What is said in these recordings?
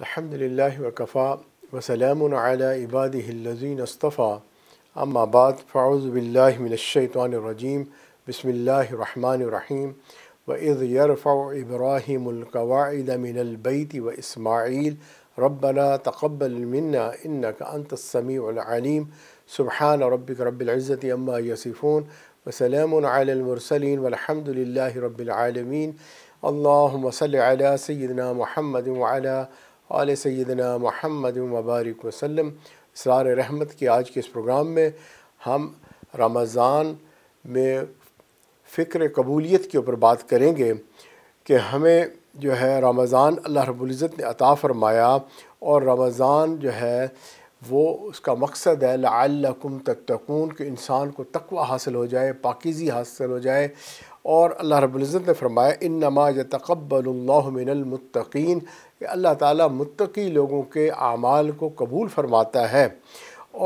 الحمد لله وكفى وسلام على عباده الذين اصطفى أما بعد فأعوذ بالله من الشيطان الرجيم بسم الله الرحمن الرحيم وإذ يرفع إبراهيم القواعد من البيت وإسماعيل ربنا تقبل منا إنك أنت السميع العليم سبحان ربك رب العزة أما يصفون وسلام على المرسلين والحمد لله رب العالمين اللهم صل على سيدنا محمد وعلى آله आल सैदना महमद मबारक वसलम इसरार रहमत के आज के इस प्रोग्राम में हम रमज़ान में फ़िक्र कबूलीत के ऊपर बात करेंगे कि हमें जो है रमज़ान अल्लाह रब्ज़त ने अता फ़रमाया और रमज़ान जो है वो उसका मकसद है लाकुम तकून के इंसान को तकवा हासिल हो जाए पाकिज़ी हासिल हो जाए और अल्लाह रबुल्ज़त ने फरमाया इन नमा तकबलमिनमतकीन कि अल्लाह ताला मुत्तकी लोगों के आमाल को कबूल फरमाता है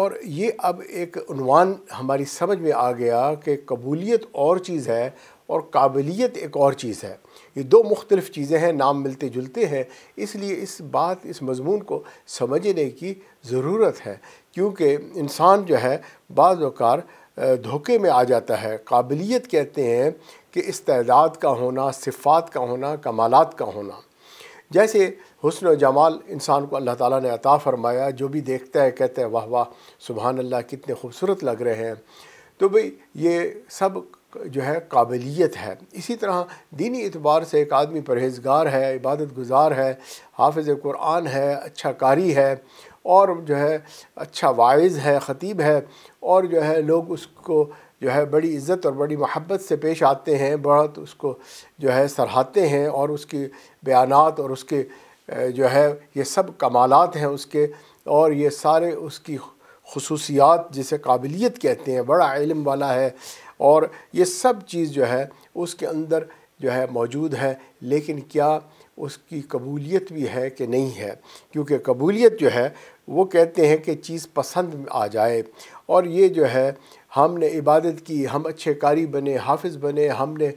और ये अब एक अनवान हमारी समझ में आ गया कि कबूलियत और चीज़ है और काबिलियत एक और चीज़ है ये दो मुख्तलिफ़ चीज़ें हैं नाम मिलते जुलते हैं इसलिए इस बात इस मजमून को समझने की ज़रूरत है क्योंकि इंसान जो है बाज़ार धोखे में आ जाता है काबिलियत कहते हैं कि इस का होना सिफ़ात का होना कमालत का होना जैसे हसन जमाल इंसान को अल्लाह ताला ने अता फ़रमाया जो भी देखता है कहता है वाह वाह सुबहान अल्लाह कितने खूबसूरत लग रहे हैं तो भाई ये सब जो है काबिलियत है इसी तरह दीनी एतबार से एक आदमी परहेजगार है इबादत गुजार है हाफिज़ कुरान है अच्छा कारी है और जो है अच्छा वाइज है ख़तीब है और जो है लोग उसको जो है बड़ी इज़्ज़त और बड़ी मोहब्बत से पेश आते हैं बहुत उसको जो है सराहते हैं और उसके बयानात और उसके जो है ये सब कमालत हैं उसके और ये सारे उसकी खसूसियात जिसे काबिलियत कहते हैं बड़ा इलम वाला है और ये सब चीज़ जो है उसके अंदर जो है मौजूद है लेकिन क्या उसकी कबूलियत भी है कि नहीं है क्योंकि कबूलियत जो है वो कहते हैं कि चीज़ पसंद आ जाए और ये जो है हमने इबादत की हम अच्छे कारी बने हाफिज़ बने हमने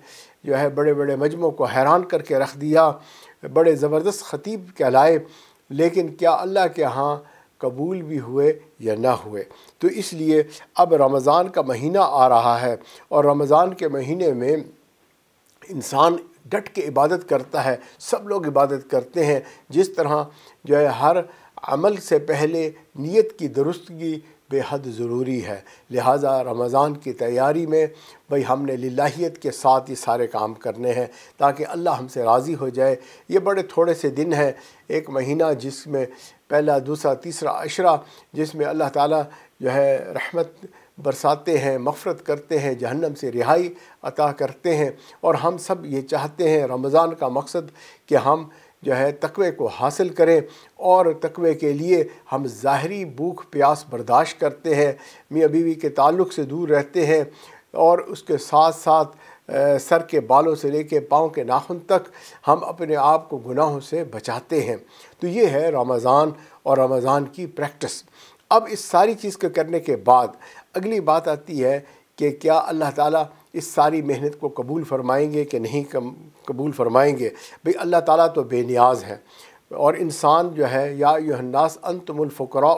जो है बड़े बड़े मजमों को हैरान करके रख दिया बड़े ज़बरदस्त ख़तीब कहलाए लेकिन क्या अल्लाह के यहाँ कबूल भी हुए या ना हुए तो इसलिए अब रमज़ान का महीना आ रहा है और रमज़ान के महीने में इंसान डट के इबादत करता है सब लोग इबादत करते हैं जिस तरह जो है हर अमल से पहले नीयत की दुरुस्तगी बेहद ज़रूरी है लिहाजा रमज़ान की तैयारी में भाई हमने लाहीत के साथ ये सारे काम करने हैं ताकि अल्लाह हमसे राज़ी हो जाए ये बड़े थोड़े से दिन हैं एक महीना जिसमें पहला दूसरा तीसरा अशरा जिसमें अल्लाह ताला जो है रहमत बरसाते हैं मफ़रत करते हैं जहन्नम से रिहाई अता करते हैं और हम सब ये चाहते हैं रमज़ान का मकसद कि हम जो है तकवे को हासिल करें और तकवे के लिए हम ज़ाहरी भूख प्यास बर्दाश्त करते हैं मियाँ बीवी के ताल्लुक़ से दूर रहते हैं और उसके साथ साथ सर के बालों से लेके पाँव के नाखून तक हम अपने आप को गुनाहों से बचाते हैं तो ये है रमज़ान और रमज़ान की प्रैक्टिस अब इस सारी चीज़ को करने के बाद अगली बात आती है कि क्या अल्लाह ताला इस सारी मेहनत को कबूल फरमाएंगे कि नहीं कबूल फरमाएंगे भाई अल्लाह ताला तो बेनियाज है और इंसान जो है या यहन्नास अंतमफ़रा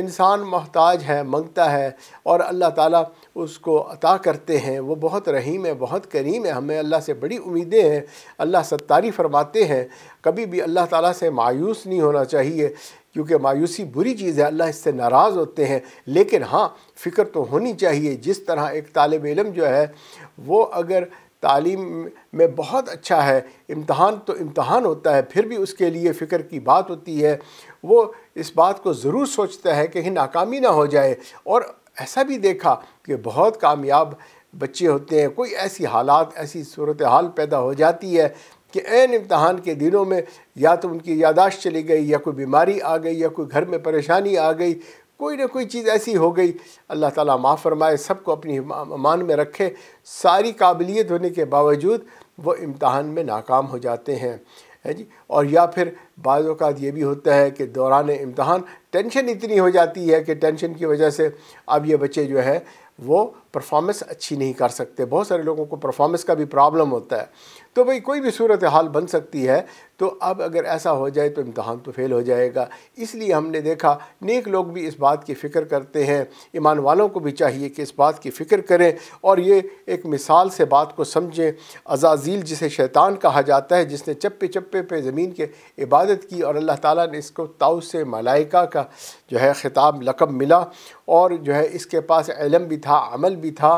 इंसान महताज है मंगता है और अल्लाह ताला उसको अता करते हैं वो बहुत रहीम है बहुत करीम है हमें अल्लाह से बड़ी उम्मीदें हैं अल्लाह सत्तारी फरमाते हैं कभी भी अल्लाह ताला से मायूस नहीं होना चाहिए क्योंकि मायूसी बुरी चीज़ है अल्लाह इससे नाराज़ होते हैं लेकिन हाँ फ़िक्र तो होनी चाहिए जिस तरह एक तालब इलम जो है वो अगर तालीम में बहुत अच्छा है इम्तहान तो इम्तहान होता है फिर भी उसके लिए फ़िक्र की बात होती है वो इस बात को ज़रूर सोचता है कि नाकामी ना हो जाए और ऐसा भी देखा कि बहुत कामयाब बच्चे होते हैं कोई ऐसी हालात ऐसी सूरत हाल पैदा हो जाती है कि एन इम्तहान के दिनों में या तो उनकी यादाश्त चली गई या कोई बीमारी आ गई या कोई घर में परेशानी आ गई कोई ना कोई चीज़ ऐसी हो गई अल्लाह ताला माफ़ फरमाए सबको अपनी मान में रखे सारी काबिलियत होने के बावजूद वो इम्तहान में नाकाम हो जाते हैं है जी और या फिर बाज़ात ये भी होता है कि दौरान इम्तहान टेंशन इतनी हो जाती है कि टेंशन की वजह से अब ये बच्चे जो है वो परफॉर्मेंस अच्छी नहीं कर सकते बहुत सारे लोगों को परफॉर्मेंस का भी प्रॉब्लम होता है तो भाई कोई भी सूरत हाल बन सकती है तो अब अगर ऐसा हो जाए तो इम्तहान तो फेल हो जाएगा इसलिए हमने देखा नेक लोग भी इस बात की फ़िक्र करते हैं ईमान वालों को भी चाहिए कि इस बात की फ़िक्र करें और ये एक मिसाल से बात को समझें अजाजील जिसे शैतान कहा जाता है जिसने चप्पे चप्पे पे ज़मीन के इबादत की और अल्लाह ताला ने इसको ताउस से मलाइका का जो है ख़िताब लकब मिला और जो है इसके पास इलम भी था अमल भी भी था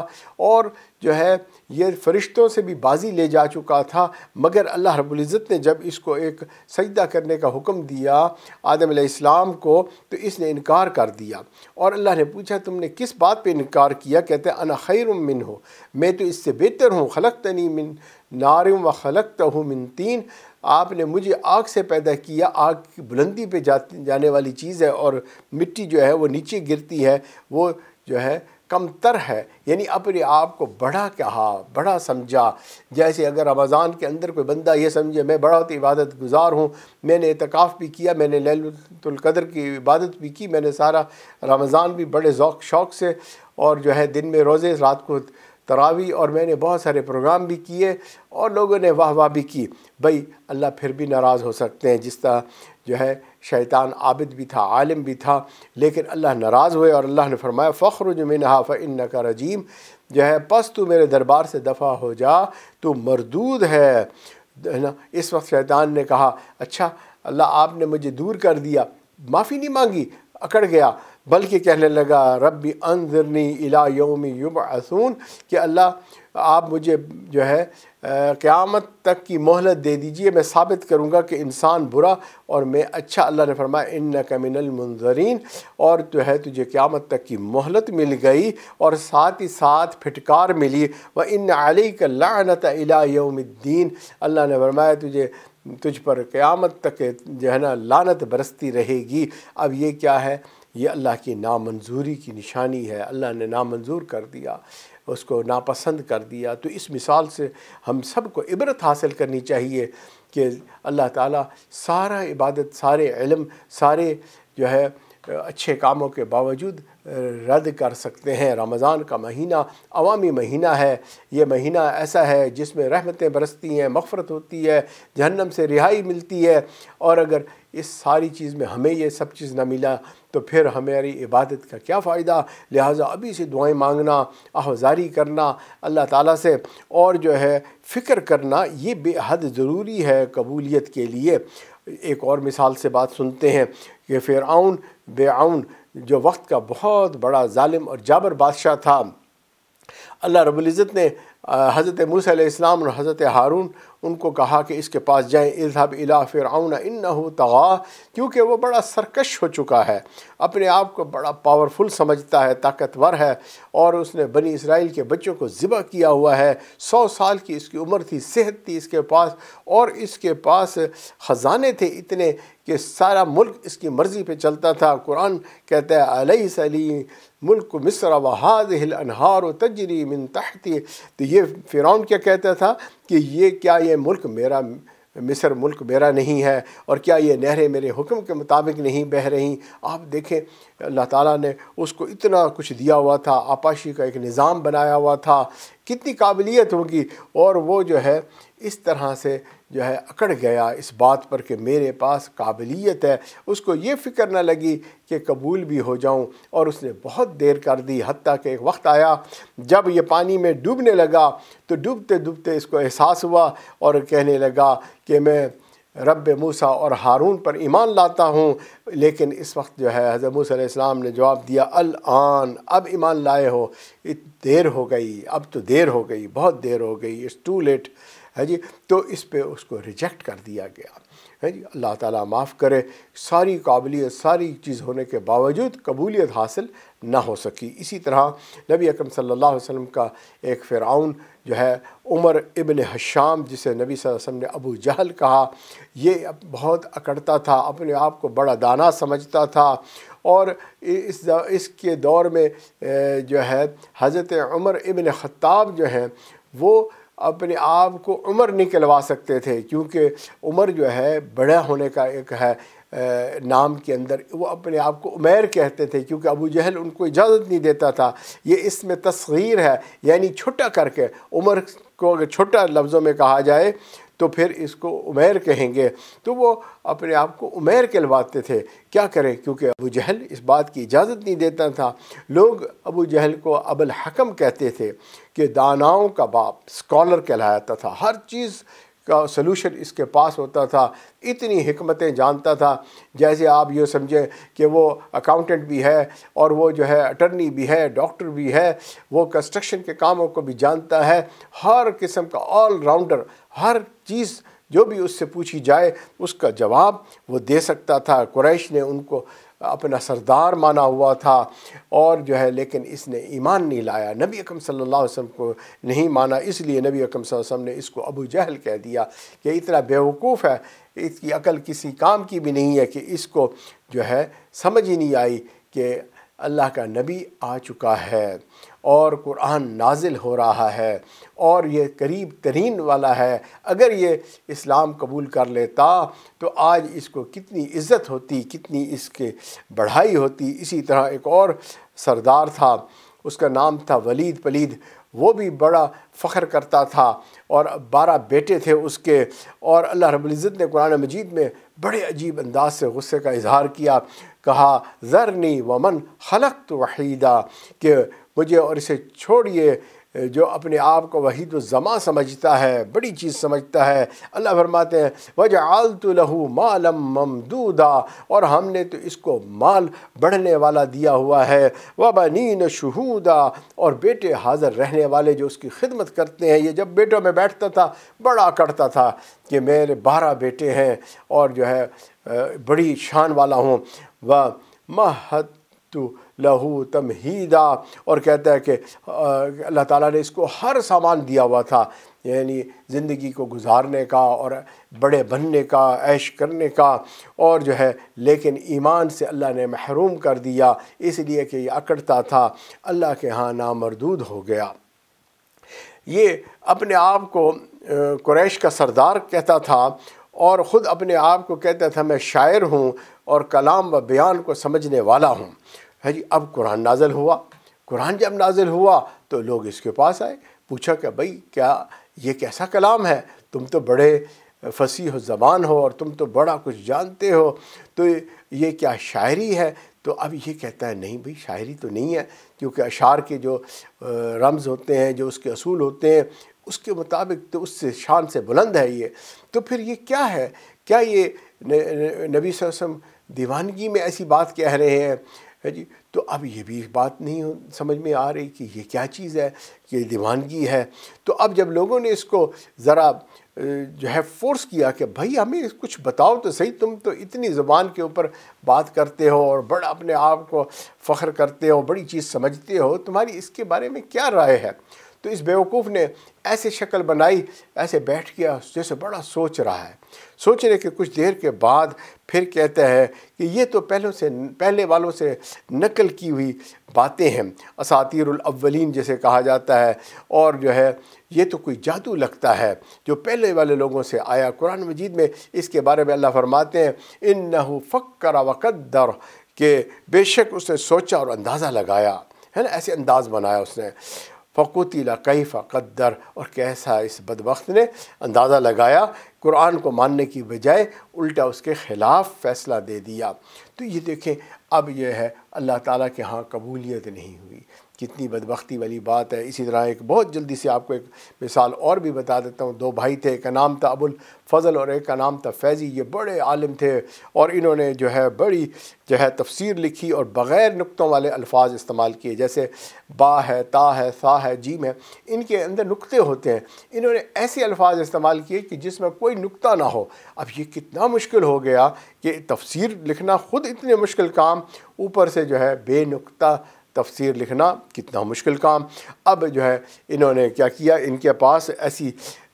और जो है ये फ़रिश्तों से भी बाजी ले जा चुका था मगर अल्लाह रबुल्ज़त ने जब इसको एक सजदा करने का हुक्म दिया आदम इस्लाम को तो इसने इनकार कर दिया और अल्लाह ने पूछा तुमने किस बात पे इनकार किया कहते हैं अना खैर मिन हो मैं तो इससे बेहतर हूँ खलक तनी मिन नारम व खलक मिन तीन आपने मुझे आग से पैदा किया आग की बुलंदी पे जाने वाली चीज़ है और मिट्टी जो है वो नीचे गिरती है वो जो है कमतर है यानी अपने आप को बड़ा कहा बड़ा समझा जैसे अगर रमज़ान के अंदर कोई बंदा ये समझे मैं बड़ा तो इबादत गुजार हूँ मैंने इतकाफ़ भी किया मैंने ललतुल्कदर की इबादत भी की मैंने सारा रमज़ान भी बड़े ओक़ शौक़ से और जो है दिन में रोज़े रात को तरावी और मैंने बहुत सारे प्रोग्राम भी किए और लोगों ने वाह वाह भी की भाई अल्लाह फिर भी नाराज़ हो सकते हैं जिस तरह जो है शैतान आबिद भी था आलिम भी था लेकिन अल्लाह नाराज़ हुए और अल्लाह ने फरमाया फ़ख्र जुमिन हाफ़ इन का रजीम जो है पस तू मेरे दरबार से दफ़ा हो जा तो मरदूद है ना इस वक्त शैतान ने कहा अच्छा अल्लाह आपने मुझे दूर कर दिया माफ़ी नहीं मांगी अकड़ गया बल्कि कहने लगा रबी अनजरनी इला योम युब असून कि अल्लाह आप मुझे जो है क़्यामत तक की मोहलत दे दीजिए मैं साबित करूँगा कि इंसान बुरा और मैं अच्छा अल्लाह ने फरमाया इन न कमिनल मंजरीन और जो है तुझे क़्यामत तक की मोहलत मिल गई और साथ ही साथ फिटकार मिली व इन अली का लानत अलाउमद्दीन अल्लाह ने फरमाया तुझे तुझ पर क़्यामत तक जो है ना लानत बरसती रहेगी अब ये क्या है ये अल्लाह की नामंजूरी की निशानी है अल्लाह ने नामंजूर कर दिया उसको नापसंद कर दिया तो इस मिसाल से हम सब को इबरत हासिल करनी चाहिए कि अल्लाह ताला सारा इबादत सारे इलम सारे जो है अच्छे कामों के बावजूद रद्द कर सकते हैं रमज़ान का महीना अवामी महीना है ये महीना ऐसा है जिसमें रहमतें बरसती हैं मफ़रत होती है जहन्नम से रिहाई मिलती है और अगर इस सारी चीज़ में हमें ये सब चीज़ ना मिला तो फिर हमारी इबादत का क्या फ़ायदा लिहाजा अभी से दुआएं मांगना आहजारी करना अल्लाह ताला से और जो है फ़िक्र करना ये बेहद ज़रूरी है कबूलियत के लिए एक और मिसाल से बात सुनते हैं कि बे बेआउन जो वक्त का बहुत बड़ा ालिम और जाबर बादशाह था अल्लाह रबुल्ज़त ने हज़रत मूसम और हज़रत हारून उनको कहा कि इसके पास जाएं इजहब इला फ़िरौन इन तगा क्योंकि वो बड़ा सरकश हो चुका है अपने आप को बड़ा पावरफुल समझता है ताकतवर है और उसने बनी इसराइल के बच्चों को ज़िबा किया हुआ है सौ साल की इसकी उम्र थी सेहत थी इसके पास और इसके पास ख़जाने थे इतने कि सारा मुल्क इसकी मर्ज़ी पे चलता था कुरान कहता है अलई सली मुल्क मिस्र हिल अनहार व तजरी मिन तहती तो ये फ़िरौन क्या कहता था कि ये क्या ये मुल्क मेरा मिस्र मुल्क मेरा नहीं है और क्या ये नहरें मेरे हुक्म के मुताबिक नहीं बह रही आप देखें अल्लाह ताला ने उसको इतना कुछ दिया हुआ था आपाशी का एक निज़ाम बनाया हुआ था कितनी काबिलियत होगी और वो जो है इस तरह से जो है अकड़ गया इस बात पर कि मेरे पास काबिलियत है उसको ये फ़िक्र न लगी कि कबूल भी हो जाऊं और उसने बहुत देर कर दी हती कि एक वक्त आया जब यह पानी में डूबने लगा तो डूबते डूबते इसको एहसास हुआ और कहने लगा कि मैं रब मूसा और हारून पर ईमान लाता हूँ लेकिन इस वक्त जो है हज़र मूसम ने जवाब दिया अल आन अब ईमान लाए हो इत देर हो गई अब तो देर हो गई बहुत देर हो गई इट्स टू लेट है जी तो इस पे उसको रिजेक्ट कर दिया गया है जी अल्लाह ताला माफ़ करे सारी काबिलियत सारी चीज़ होने के बावजूद कबूलियत हासिल ना हो सकी इसी तरह नबी अकरम सल्लल्लाहु अलैहि वसल्लम का एक फ़िरौन जो है उमर इबन हशाम जिसे नबी वसल्लम ने अबू जहल कहा ये बहुत अकड़ता था अपने आप को बड़ा दाना समझता था और इस इसके दौर में जो है हज़रत उमर इबन ख़त्ताब जो हैं वो अपने आप को उम्र निकलवा सकते थे क्योंकि उम्र जो है बड़ा होने का एक है नाम के अंदर वो अपने आप को उमेर कहते थे क्योंकि अबू जहल उनको इजाज़त नहीं देता था ये इसमें तस्वीर है यानी छोटा करके उम्र को अगर छोटा लफ्ज़ों में कहा जाए तो फिर इसको उमेर कहेंगे तो वो अपने आप को उमेर कहलवाते थे क्या करें क्योंकि अबू जहल इस बात की इजाज़त नहीं देता था लोग अबू जहल को अबुल हकम कहते थे कि दानाओं का बाप स्कॉलर कहलाता था हर चीज़ का सलूशन इसके पास होता था इतनी हमतें जानता था जैसे आप ये समझें कि वो अकाउंटेंट भी है और वो जो है अटर्नी भी है डॉक्टर भी है वो कंस्ट्रक्शन के कामों को भी जानता है हर किस्म का ऑल राउंडर हर चीज़ जो भी उससे पूछी जाए उसका जवाब वो दे सकता था क्रैश ने उनको अपना सरदार माना हुआ था और जो है लेकिन इसने ईमान नहीं लाया नबी अकम सल्लल्लाहु अलैहि वसल्लम को नहीं माना इसलिए नबी अकम वसल्लम ने इसको अबू जहल कह दिया कि इतना बेवकूफ़ है इसकी अकल किसी काम की भी नहीं है कि इसको जो है समझ ही नहीं आई कि अल्लाह का नबी आ चुका है और कुरान नाजिल हो रहा है और ये करीब तरीन वाला है अगर ये इस्लाम कबूल कर लेता तो आज इसको कितनी इज़्ज़त होती कितनी इसके बढ़ाई होती इसी तरह एक और सरदार था उसका नाम था वलीद पलीद वो भी बड़ा फ़ख्र करता था और बारह बेटे थे उसके और अल्लाह रब्ज़त ने कुरान मजीद में बड़े अजीब अंदाज से गुस्से का इजहार किया कहा ज़रनी वमन खलक तो वहीदा कि मुझे और इसे छोड़िए जो अपने आप को वहीद तो ज़मा समझता है बड़ी चीज़ समझता है अल्लाह फरमाते हैं वजह आलतु लहू मालम ममदूदा और हमने तो इसको माल बढ़ने वाला दिया हुआ है वबनीन शहूदा और बेटे हाजिर रहने वाले जो उसकी खिदमत करते हैं ये जब बेटों में बैठता था बड़ा करता था कि मेरे बारह बेटे हैं और जो है बड़ी शान वाला हूँ व महत तो लहू तमहीदा और कहता है कि अल्लाह ताला ने इसको हर सामान दिया हुआ था यानी ज़िंदगी को गुजारने का और बड़े बनने का ऐश करने का और जो है लेकिन ईमान से अल्लाह ने महरूम कर दिया इसलिए कि यह अकड़ता था अल्लाह के यहाँ नामरदूद हो गया ये अपने आप को कुरैश का सरदार कहता था और ख़ुद अपने आप को कहता था मैं शायर हूँ और कलाम व बयान को समझने वाला हूँ है जी अब कुरान नाजल हुआ कुरान जब नाजिल हुआ तो लोग इसके पास आए पूछा कि भाई क्या ये कैसा कलाम है तुम तो बड़े फसीह ज़बान हो और तुम तो बड़ा कुछ जानते हो तो ये क्या शायरी है तो अब ये कहता है नहीं भाई शायरी तो नहीं है क्योंकि अशार के जो रम्ज़ होते हैं जो उसके असूल होते हैं उसके मुताबिक तो उससे शान से बुलंद है ये तो फिर ये क्या है क्या ये नबी वसम दीवानगी में ऐसी बात कह रहे हैं है जी तो अब ये भी बात नहीं समझ में आ रही कि ये क्या चीज़ है कि ये दीवानगी है तो अब जब लोगों ने इसको ज़रा जो है फोर्स किया कि भाई हमें कुछ बताओ तो सही तुम तो इतनी ज़बान के ऊपर बात करते हो और बड़ा अपने आप को फ़ख्र करते हो बड़ी चीज़ समझते हो तुम्हारी इसके बारे में क्या राय है तो इस बेवकूफ़ ने ऐसी शक्ल बनाई ऐसे बैठ गया जैसे बड़ा सोच रहा है सोचने के कुछ देर के बाद फिर कहता है कि ये तो पहले से पहले वालों से नकल की हुई बातें हैं असातिरवलिन जैसे कहा जाता है और जो है ये तो कोई जादू लगता है जो पहले वाले लोगों से आया कुरान मजीद में इसके बारे में अल्लाह फरमाते हैं इन नहू फ़क्र वक़दर के बेशक उसने सोचा और अंदाज़ा लगाया है ना ऐसे अंदाज़ बनाया उसने फ़कुतिला कैफ़ा कद्दर और कैसा इस बदबख्त ने अंदाज़ा लगाया कुरान को मानने की बजाय उल्टा उसके ख़िलाफ़ फ़ैसला दे दिया तो ये देखें अब यह है अल्लाह ताला के यहाँ कबूलियत नहीं हुई कितनी बदबख्ती वाली बात है इसी तरह एक बहुत जल्दी से आपको एक मिसाल और भी बता देता हूँ दो भाई थे एक का नाम था अबुल फ़जल और एक का नाम था फैज़ी ये बड़े आलिम थे और इन्होंने जो है बड़ी जो है तफसीर लिखी और बग़ैर नुक़ों वाले अल्फाज इस्तेमाल किए जैसे बा है ता है सा है जीम है इनके अंदर नुकते होते हैं इन्होंने ऐसे अल्फाज इस्तेमाल किए कि जिसमें कोई नुकता ना हो अब ये कितना मुश्किल हो गया कि तफसीर लिखना ख़ुद इतने मुश्किल काम ऊपर से जो है बेनुकता तफसीर लिखना कितना मुश्किल काम अब जो है इन्होंने क्या किया इनके पास ऐसी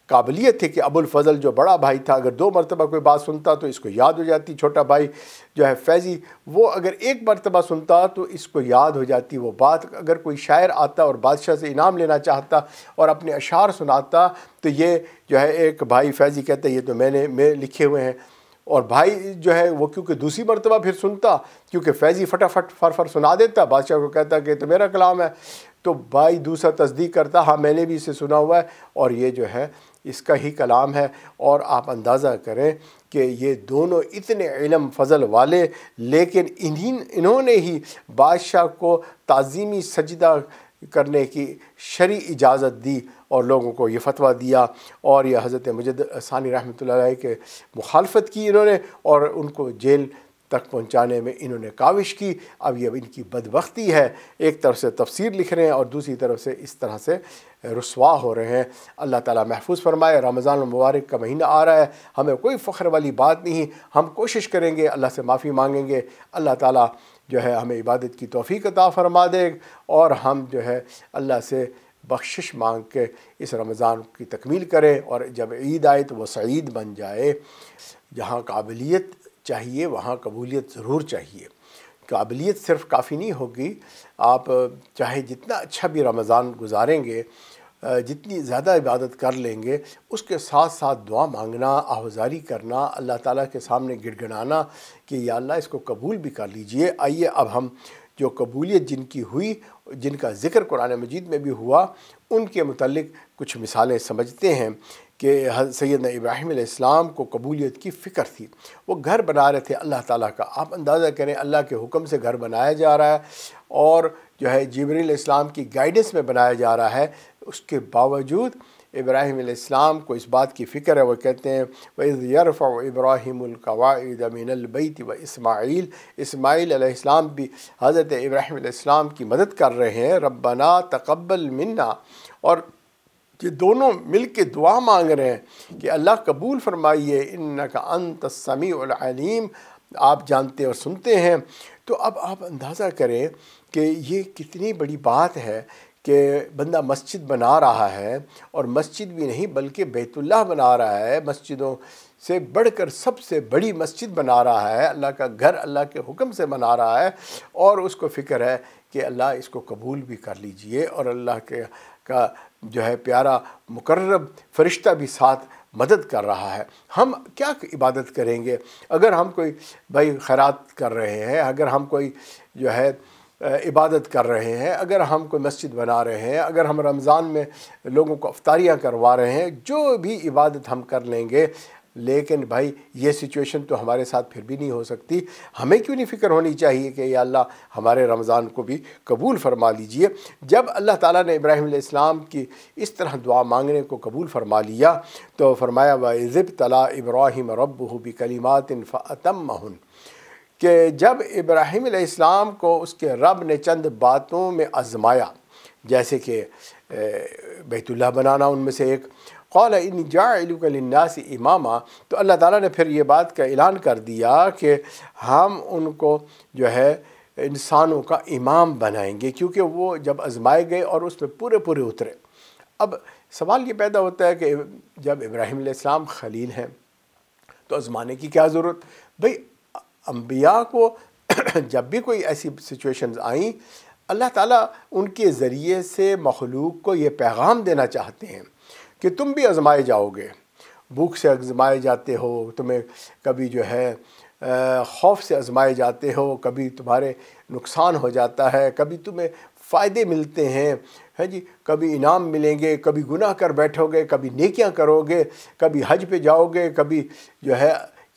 काबिलियत थी कि अबुल फजल जो बड़ा भाई था अगर दो मरतबा कोई बात सुनता तो इसको याद हो जाती छोटा भाई जो है फैज़ी वो अगर एक मरतबा सुनता तो इसको याद हो जाती वो बात अगर कोई शायर आता और बादशाह से इनाम लेना चाहता और अपने अशार सुनाता तो ये जो है एक भाई फैज़ी कहते ये तो मैंने मैं लिखे हुए हैं और भाई जो है वो क्योंकि दूसरी मरतबा फिर सुनता क्योंकि फैज़ी फटाफट फर फर सुना देता बादशाह को कहता कि तो मेरा कलाम है तो भाई दूसरा तस्दीक करता हाँ मैंने भी इसे सुना हुआ है और ये जो है इसका ही कलाम है और आप अंदाज़ा करें कि ये दोनों इतने इलम फजल वाले लेकिन इन्हीं इन्होंने ही बादशाह को ताज़ीमी सजदा करने की शरी इजाज़त दी और लोगों को ये फतवा दिया और यह हज़रत मजद सानी रहमत के मुखालफत की इन्होंने और उनको जेल तक पहुँचाने में इन्होंने काविश की अब ये इनकी बदबख्ती है एक तरफ से तफसीर लिख रहे हैं और दूसरी तरफ से इस तरह से रसवा हो रहे हैं अल्लाह ताला महफूज फरमाए रमज़ान मुबारक का महीना आ रहा है हमें कोई फ़ख्र वाली बात नहीं हम कोशिश करेंगे अल्लाह से माफ़ी मांगेंगे अल्लाह ताला जो है हमें इबादत की तोफ़ी अता फरमा दे और हम जो है अल्लाह से बख्शिश मांग के इस रमज़ान की तकमील करें और जब ईद आए तो वह सईद बन जाए जहाँ काबिलियत चाहिए वहाँ कबूलियत ज़रूर चाहिए काबिलियत सिर्फ काफ़ी नहीं होगी आप चाहे जितना अच्छा भी रमज़ान गुजारेंगे जितनी ज़्यादा इबादत कर लेंगे उसके साथ साथ दुआ मांगना आहज़ारी करना अल्लाह ताला के सामने गिड़गड़ाना कि या अल्लाह इसको कबूल भी कर लीजिए आइए अब हम जो कबूलियत जिनकी हुई जिनका ज़िक्र कुरान मजीद में भी हुआ उनके मतलब कुछ मिसालें समझते हैं कि सैदना इब्राहिम इस्लाम को कबूलियत की फ़िक्र थी वो घर बना रहे थे अल्लाह ताला का आप अंदाज़ा करें अल्लाह के हुक्म से घर बनाया जा रहा है और जो है जबरील इस्लाम की गाइडेंस में बनाया जा रहा है उसके बावजूद इब्राहिम इस्लाम को इस बात की फ़िक्र है वह कहते हैं वरफ़ यरफ़ इब्राहिमकवाद व इसमाइल इसमाईलम भी हज़रत इब्राहिम इस्लाम की मदद कर रहे हैं रबना तकबल मन्ना और ये दोनों मिल के दुआ मांग रहे हैं कि अल्लाह कबूल फरमाइए इन का अंत समीम आप जानते और सुनते हैं तो अब आप अंदाज़ा करें कि ये कितनी बड़ी बात है कि बंदा मस्जिद बना रहा है और मस्जिद भी नहीं बल्कि बैतुल्ला बना रहा है मस्जिदों से बढ़कर सबसे बड़ी मस्जिद बना रहा है अल्लाह का घर अल्लाह के हुक्म से बना रहा है और उसको फ़िक्र है कि अल्लाह इसको कबूल भी कर लीजिए और अल्लाह के का जो है प्यारा मुकर्रब फरिश्ता भी साथ मदद कर रहा है हम क्या इबादत करेंगे अगर हम कोई भाई खैरात कर रहे हैं अगर हम कोई जो है इबादत कर रहे हैं अगर हम कोई मस्जिद बना रहे हैं अगर हम रमज़ान में लोगों को अफ्तारियाँ करवा रहे हैं जो भी इबादत हम कर लेंगे लेकिन भाई ये सिचुएशन तो हमारे साथ फिर भी नहीं हो सकती हमें क्यों नहीं फ़िक्र होनी चाहिए कि या अल्लाह हमारे रमज़ान को भी कबूल फरमा लीजिए जब अल्लाह ताला ने इब्राहिम इस्लाम की इस तरह दुआ मांगने को कबूल फरमा लिया तो फरमाया वाज़ब तला इब्राहिम रब भी कलीमात कि जब इब्राहिम इस्लाम को उसके रब ने चंद बातों में आजमाया जैसे कि बैतुल्ला बनाना उनमें से एक कौल इन जालनास इमामा तो अल्लाह ताला ने फिर ये बात का ऐलान कर दिया कि हम उनको जो है इंसानों का इमाम बनाएंगे क्योंकि वो जब आजमाए गए और उस पर पूरे पूरे उतरे अब सवाल ये पैदा होता है कि जब इब्राहिम इस्लाम खलील हैं तो आजमाने की क्या ज़रूरत भाई अम्बिया को जब भी कोई ऐसी सिचुएशन आई अल्लाह ताला उनके ज़रिए से मखलूक को ये पैगाम देना चाहते हैं कि तुम भी आजमाए जाओगे भूख से आजमाए जाते हो तुम्हें कभी जो है खौफ से आजमाए जाते हो कभी तुम्हारे नुकसान हो जाता है कभी तुम्हें फ़ायदे मिलते हैं है जी कभी इनाम मिलेंगे कभी गुनाह कर बैठोगे कभी नेकियां करोगे कभी हज पे जाओगे कभी जो है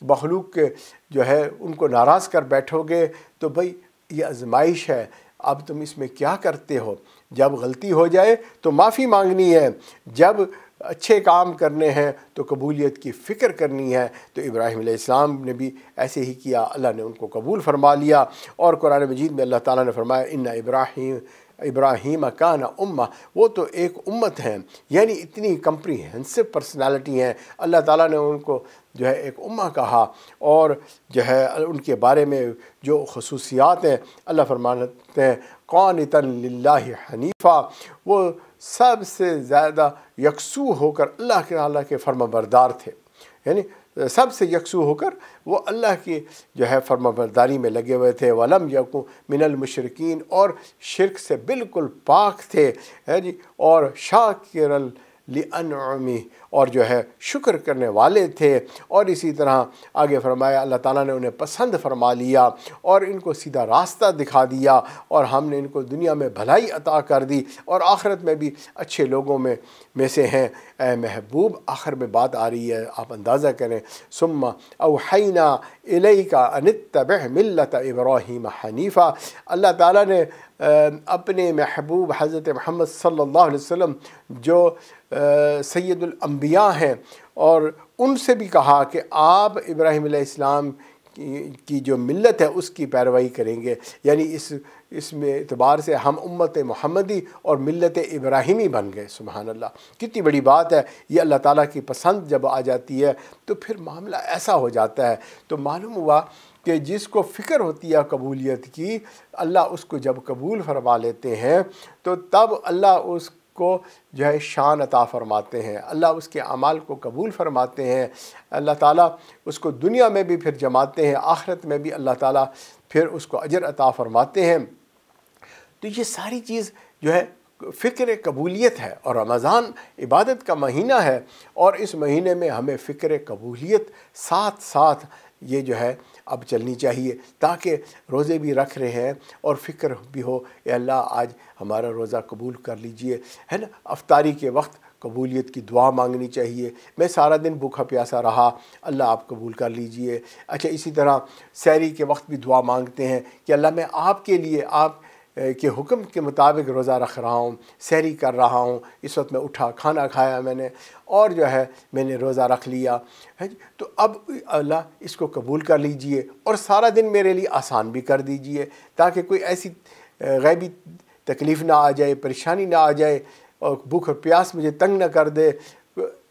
मखलूक के जो है उनको नाराज़ कर बैठोगे तो भाई ये आजमाइश है अब तुम इसमें क्या करते हो जब गलती हो जाए तो माफ़ी मांगनी है जब अच्छे काम करने हैं तो कबूलियत की फ़िक्र करनी है तो इब्राहिम इस्लाम ने भी ऐसे ही किया अल्लाह ने उनको कबूल फरमा लिया और कुरान मजीद में अल्लाह ताला ने फरमाया इन्ना इब्राहिम इब्राहिम कान उम्मा वो तो एक उम्मत हैं यानी इतनी कंप्रीहेंसिव पर्सनालिटी हैं अल्लाह ताला ने उनको जो है एक उम्मा कहा और जो है उनके बारे में जो खसूसियात हैं अल्लाह फरमाते हैं कौन तन हनीफ़ा वो सबसे ज़्यादा यकसू होकर अल्लाह के अल्लाह के फर्माबरदार थे यानी सबसे यकसू होकर वो अल्लाह की जो है फर्माबरदारी में लगे हुए थे वलम यकू मिनल मुशरकिन और शिरक से बिल्कुल पाक थे है जी और शाह लिअनि और जो है शुक्र करने वाले थे और इसी तरह आगे फरमाया अल्लाह ताला ने उन्हें पसंद फरमा लिया और इनको सीधा रास्ता दिखा दिया और हमने इनको दुनिया में भलाई अता कर दी और आखिरत में भी अच्छे लोगों में में से हैं ए महबूब आखिर में बात आ रही है आप अंदाज़ा करें सुम्मा अवहैना इलई का अनतब मिलत इब्राहिम हनीफ़ा अल्लाह ताला ने अपने महबूब हज़रत महमद सल्ला वसम जो सैदुलम्बिया हैं और उनसे भी कहा कि आप इब्राहिम इस्लाम की जो मिलत है उसकी पैरवाई करेंगे यानी इस इसमें अतबार से हम उम्मत महमदी और मिलत इब्राहिमी बन गए सुबहान कितनी बड़ी बात है ये अल्लाह ताला की पसंद जब आ जाती है तो फिर मामला ऐसा हो जाता है तो मालूम हुआ कि जिसको फ़िक्र होती है कबूलियत की अल्लाह उसको जब कबूल फरमा लेते हैं तो तब अल्लाह उस उसको जो है शान अता फ़रमाते हैं अल्लाह उसके अमाल को कबूल फ़रमाते हैं अल्लाह ताला उसको दुनिया में भी फिर जमाते हैं आखरत में भी अल्लाह ताला फिर उसको अजर अता फ़रमाते हैं तो ये सारी चीज़ जो है फ़िक्र कबूलियत है और रमज़ान इबादत का महीना है और इस महीने में हमें फ़िक्र कबूलियत साथ साथ ये जो है अब चलनी चाहिए ताकि रोज़े भी रख रहे हैं और फ़िक्र भी हो अल्लाह आज हमारा रोज़ा कबूल कर लीजिए है ना अफ्तारी के वक्त कबूलियत की दुआ मांगनी चाहिए मैं सारा दिन भूखा प्यासा रहा अल्लाह आप कबूल कर लीजिए अच्छा इसी तरह सैरी के वक्त भी दुआ मांगते हैं कि अल्लाह मैं आपके लिए आप के हुक्म के मुताबिक रोज़ा रख रहा हूँ सैरी कर रहा हूँ इस वक्त मैं उठा खाना खाया मैंने और जो है मैंने रोज़ा रख लिया है जी तो अब अल्लाह इसको कबूल कर लीजिए और सारा दिन मेरे लिए आसान भी कर दीजिए ताकि कोई ऐसी गैबी तकलीफ़ ना आ जाए परेशानी ना आ जाए और भूख और प्यास मुझे तंग ना कर दे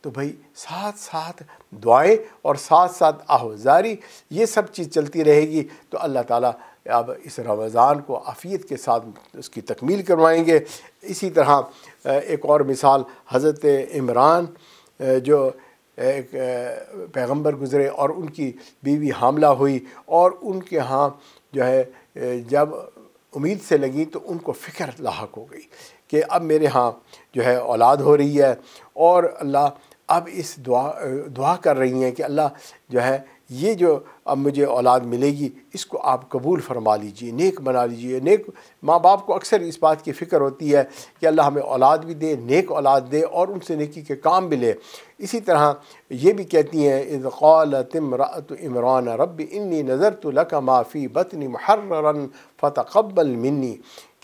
तो भाई साथ साथ दुआएं और साथ साथ आहोजारी ये सब चीज़ चलती रहेगी तो अल्लाह ताला अब इस रमज़ान को अफियत के साथ उसकी तकमील करवाएंगे इसी तरह एक और मिसाल हज़रत इमरान जो एक पैगंबर गुज़रे और उनकी बीवी हामला हुई और उनके यहाँ जो है जब उम्मीद से लगी तो उनको फ़िक्र लाक हो गई कि अब मेरे यहाँ जो है औलाद हो रही है और अल्लाह अब इस दुआ दुआ कर रही हैं कि अल्लाह जो है ये जो अब मुझे औलाद मिलेगी इसको आप कबूल फरमा लीजिए नेक बना लीजिए नेक माँ बाप को अक्सर इस बात की फ़िक्र होती है कि अल्लाह हमें औलाद भी दे नेक औलाद दे और उनसे नेकी के काम भी ले इसी तरह ये भी कहती हैं इज़ालतमरात इमरान रब इन्नी नज़र तो लक माफ़ी बतनी महर्रन फ़तकबल मिन्नी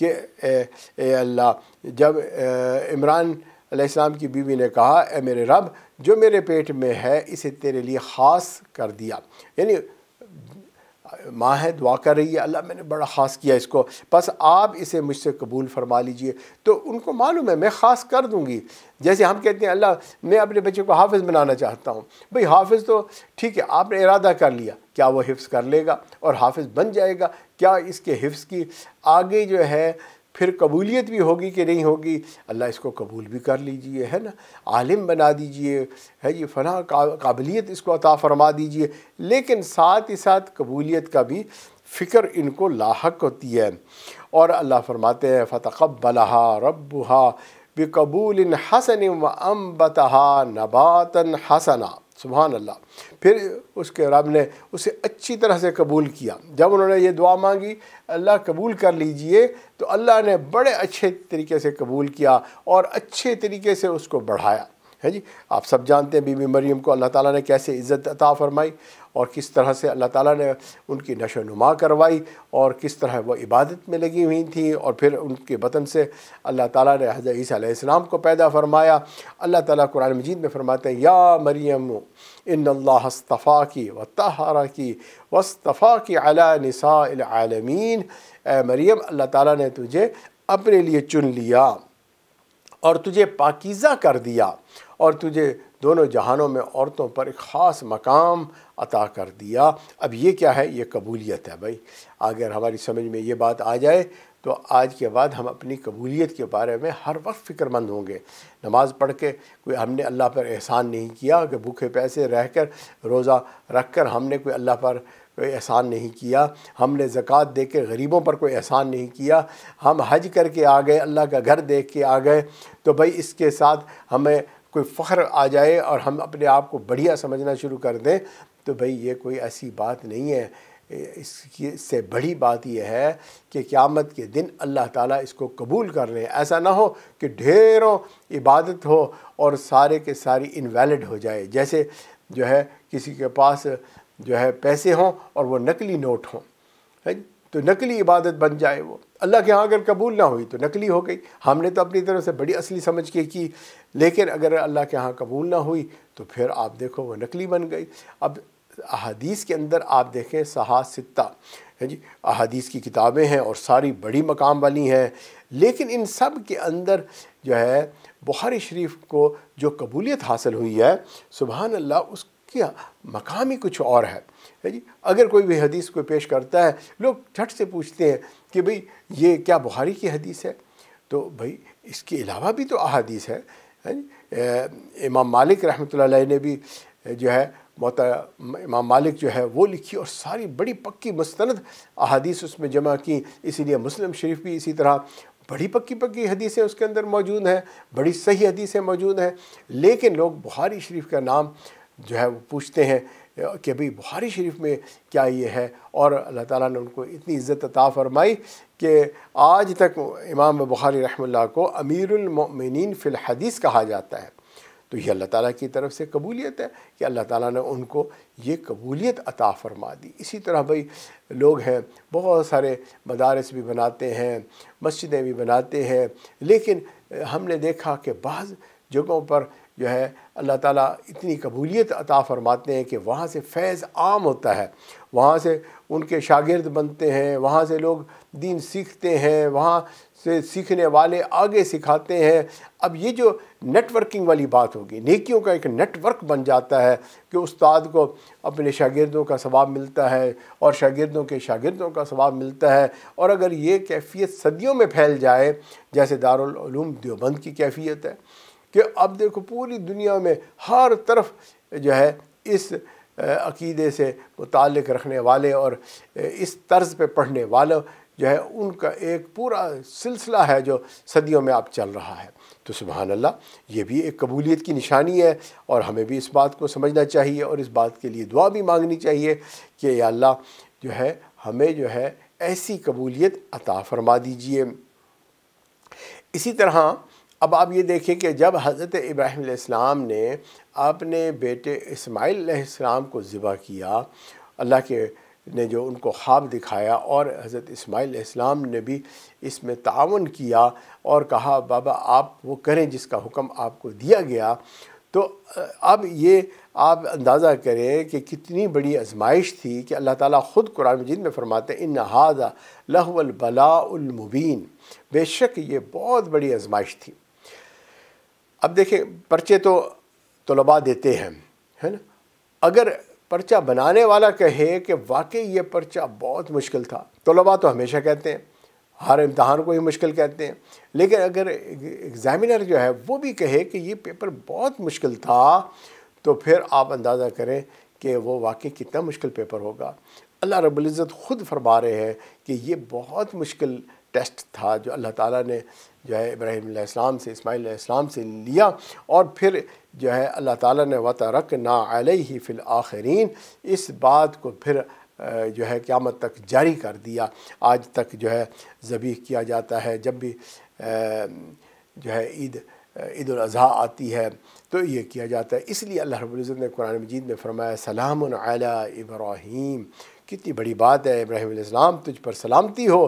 के अल्लाह जब इमरान की बीवी ने कहा ए मेरे रब जो मेरे पेट में है इसे तेरे लिए ख़ास कर दिया यानी माँ है दुआ कर रही है अल्लाह मैंने बड़ा ख़ास किया इसको बस आप इसे मुझसे कबूल फरमा लीजिए तो उनको मालूम है मैं ख़ास कर दूँगी जैसे हम कहते हैं अल्लाह मैं अपने बच्चे को हाफिज़ बनाना चाहता हूँ भाई हाफिज़ तो ठीक है आपने इरादा कर लिया क्या वो हिफ्स कर लेगा और हाफिज़ बन जाएगा क्या इसके हिफ्स की आगे जो है फिर कबूलियत भी होगी कि नहीं होगी अल्लाह इसको कबूल भी कर लीजिए है ना आलिम बना दीजिए है ये फ़ना काबिलियत इसको अता फरमा दीजिए लेकिन साथ ही साथ कबूलियत का भी फ़िक्र इनको लाक होती है और अल्लाह फरमाते हैं रब हा बेकबूल हसन व बतहा नबातन हसना सुबहान अल्लाह फिर उसके रब ने उसे अच्छी तरह से कबूल किया जब उन्होंने ये दुआ मांगी अल्लाह कबूल कर लीजिए तो अल्लाह ने बड़े अच्छे तरीके से कबूल किया और अच्छे तरीके से उसको बढ़ाया है जी आप सब जानते हैं बीबी मरीम को अल्लाह ताला ने कैसे इज़्ज़त अता फरमाई और किस तरह से अल्लाह ताला ने उनकी नशो नुमा करवाई और किस तरह वह इबादत में लगी हुई थी और फिर उनके बतन से अल्लाह ताला ने हज़रत ईसीम को पैदा फरमाया अल्लाह ताला कुरान मजीद में फरमाते हैं या मरियम इन अल्लाहस्तफ़ा की व तहारा की वस्तफ़ा की अला नसाआलमीन ए मरियम अल्लाह ताला ने तुझे अपने लिए चुन लिया और तुझे पाकिज़ा कर दिया और तुझे दोनों जहानों में औरतों पर एक ख़ास मकाम अता कर दिया अब ये क्या है ये कबूलियत है भाई अगर हमारी समझ में ये बात आ जाए तो आज के बाद हम अपनी कबूलियत के बारे में हर वक्त फ़िक्रमंद होंगे नमाज़ पढ़ के कोई हमने अल्लाह पर एहसान नहीं किया कि भूखे पैसे रह कर रोज़ा रख कर हमने कोई अल्लाह पर कोई एहसान नहीं किया हमने ज़क़़त दे के गरीबों पर कोई एहसान नहीं किया हम हज करके आ गए अल्लाह का घर देख के आ गए तो भाई इसके साथ हमें कोई फ़ख्र आ जाए और हम अपने आप को बढ़िया समझना शुरू कर दें तो भाई ये कोई ऐसी बात नहीं है इसकी से बड़ी बात यह है कि क़्यामत के दिन अल्लाह ताला इसको कबूल कर रहे हैं ऐसा ना हो कि ढेरों इबादत हो और सारे के सारी इनवैलिड हो जाए जैसे जो है किसी के पास जो है पैसे हों और वो नकली नोट हों है तो नकली इबादत बन जाए वो अल्लाह के यहाँ अगर कबूल ना हुई तो नकली हो गई हमने तो अपनी तरफ से बड़ी असली समझ के की लेकिन अगर अल्लाह के यहाँ कबूल ना हुई तो फिर आप देखो वो नकली बन गई अब अहादीस के अंदर आप देखें सहा सत्ता है जी अहादीस की किताबें हैं और सारी बड़ी मकाम वाली हैं लेकिन इन सब के अंदर जो है बुहारी शरीफ को जो कबूलियत हासिल हुई है सुबह अल्लाह उस कि मकाम ही कुछ और है जी अगर कोई भी हदीस को पेश करता है लोग झट से पूछते हैं कि भाई ये क्या बुहारी की हदीस है तो भाई इसके अलावा भी तो अदीस है जी इमाम मालिक रहमत ने भी जो है मत इमाम मालिक जो है वो लिखी और सारी बड़ी पक्की मुस्ंद अदीस उसमें जमा की इसीलिए मुस्लिम शरीफ भी इसी तरह बड़ी पक्की पक्की हदीसें उसके अंदर मौजूद हैं बड़ी सही हदीसें मौजूद हैं लेकिन लोग बुहारी शरीफ का नाम जो है वो पूछते हैं कि भाई बुहारी शरीफ में क्या ये है और अल्लाह ताला ने उनको इतनी इज़्ज़त अता फरमाई कि आज तक इमाम बुखारी रहमल्ला को अमीरमिन फ़िल हदीस कहा जाता है तो ये अल्लाह ताला की तरफ से कबूलियत है कि अल्लाह ताला ने उनको ये कबूलियत अता फरमा दी इसी तरह भाई लोग हैं बहुत सारे मदारस भी बनाते हैं मस्जिदें भी बनाते हैं लेकिन हमने देखा कि बाज़ जगहों पर जो है अल्लाह ताला इतनी कबूलियत अता फरमाते हैं कि वहाँ से फैज़ आम होता है वहाँ से उनके शागिर्द बनते हैं वहाँ से लोग दीन सीखते हैं वहाँ से सीखने वाले आगे सिखाते हैं अब ये जो नेटवर्किंग वाली बात होगी नेकियों का एक नेटवर्क बन जाता है कि उस्ताद को अपने शागिर्दों का सवाब मिलता है और शागिर्दों के शागिर्दों का सवाब मिलता है और अगर ये कैफियत सदियों में फैल जाए जैसे दारुलूम देवबंद की कैफियत है कि अब देखो पूरी दुनिया में हर तरफ जो है इस अकीदे से मुतक़ रखने वाले और इस तर्ज पे पढ़ने वालों जो है उनका एक पूरा सिलसिला है जो सदियों में आप चल रहा है तो सुबहानल्ला अल्लाह ये भी एक कबूलियत की निशानी है और हमें भी इस बात को समझना चाहिए और इस बात के लिए दुआ भी मांगनी चाहिए कि अल्लाह जो है हमें जो है ऐसी कबूलियत अता फरमा दीजिए इसी तरह अब आप ये देखें कि जब हज़रत इब्राहिम ने अपने बेटे इसमाईलम को ज़िबा किया अल्लाह के ने जो उनको ख्वाब दिखाया और हज़रत इस्माईल ने भी इसमें ताउन किया और कहा बाबा आप वो करें जिसका हुक्म आपको दिया गया तो अब ये आप अंदाज़ा करें कि कितनी बड़ी आजमाइश थी कि अल्लाह ताला ख़ुद कुरान मजीद में फरमाते इन हाजा मुबीन बेशक ये बहुत बड़ी आजमाइश थी अब देखिए पर्चे तो तलबा देते हैं है ना अगर पर्चा बनाने वाला कहे कि वाकई ये पर्चा बहुत मुश्किल था तलबा तो हमेशा कहते हैं हर इम्तहान को ही मुश्किल कहते हैं लेकिन अगर एग्ज़ामिनर जो है वो भी कहे कि ये पेपर बहुत मुश्किल था तो फिर आप अंदाज़ा करें कि वो वाकई कितना मुश्किल पेपर होगा अल्लाह रबुल्ज़त ख़ुद फरमा रहे हैं कि ये बहुत मुश्किल टेस्ट था जो अल्लाह ताला ने जो है इब्राहिम इस्लाम से इस्माईल इस्लाम से लिया और फिर जो है अल्लाह ताला ने वत रख ना ही फ़िल आखरीन इस बात को फिर जो है क़्यामत तक जारी कर दिया आज तक जो है जबी किया जाता है जब भी जो है ईद ईद अजी आती है तो ये किया जाता है इसलिए अल्लाह रब्ज़त ने कुरान मजीद में फ़रमाया सलाम इब्राहिम कितनी बड़ी बात है इब्राहिम तुझ पर सलामती हो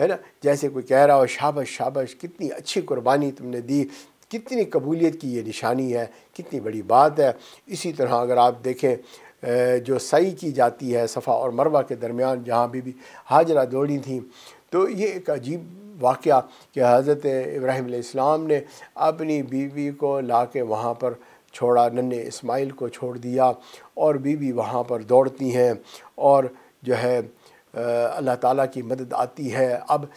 है ना जैसे कोई कह रहा हो शाबाश शाबाश कितनी अच्छी कुर्बानी तुमने दी कितनी कबूलियत की ये निशानी है कितनी बड़ी बात है इसी तरह अगर आप देखें जो सई की जाती है सफ़ा और मरवा के दरमियान जहाँ भी भी हाजरा दौड़ी थी तो ये एक अजीब वाक़ कि हज़रत इब्राहिम इस्लाम ने अपनी बीवी को ला के वहाँ पर छोड़ा नन्हे इस्माइल को छोड़ दिया और बीवी वहाँ पर दौड़ती हैं और जो है अल्लाह ताला की मदद आती है अब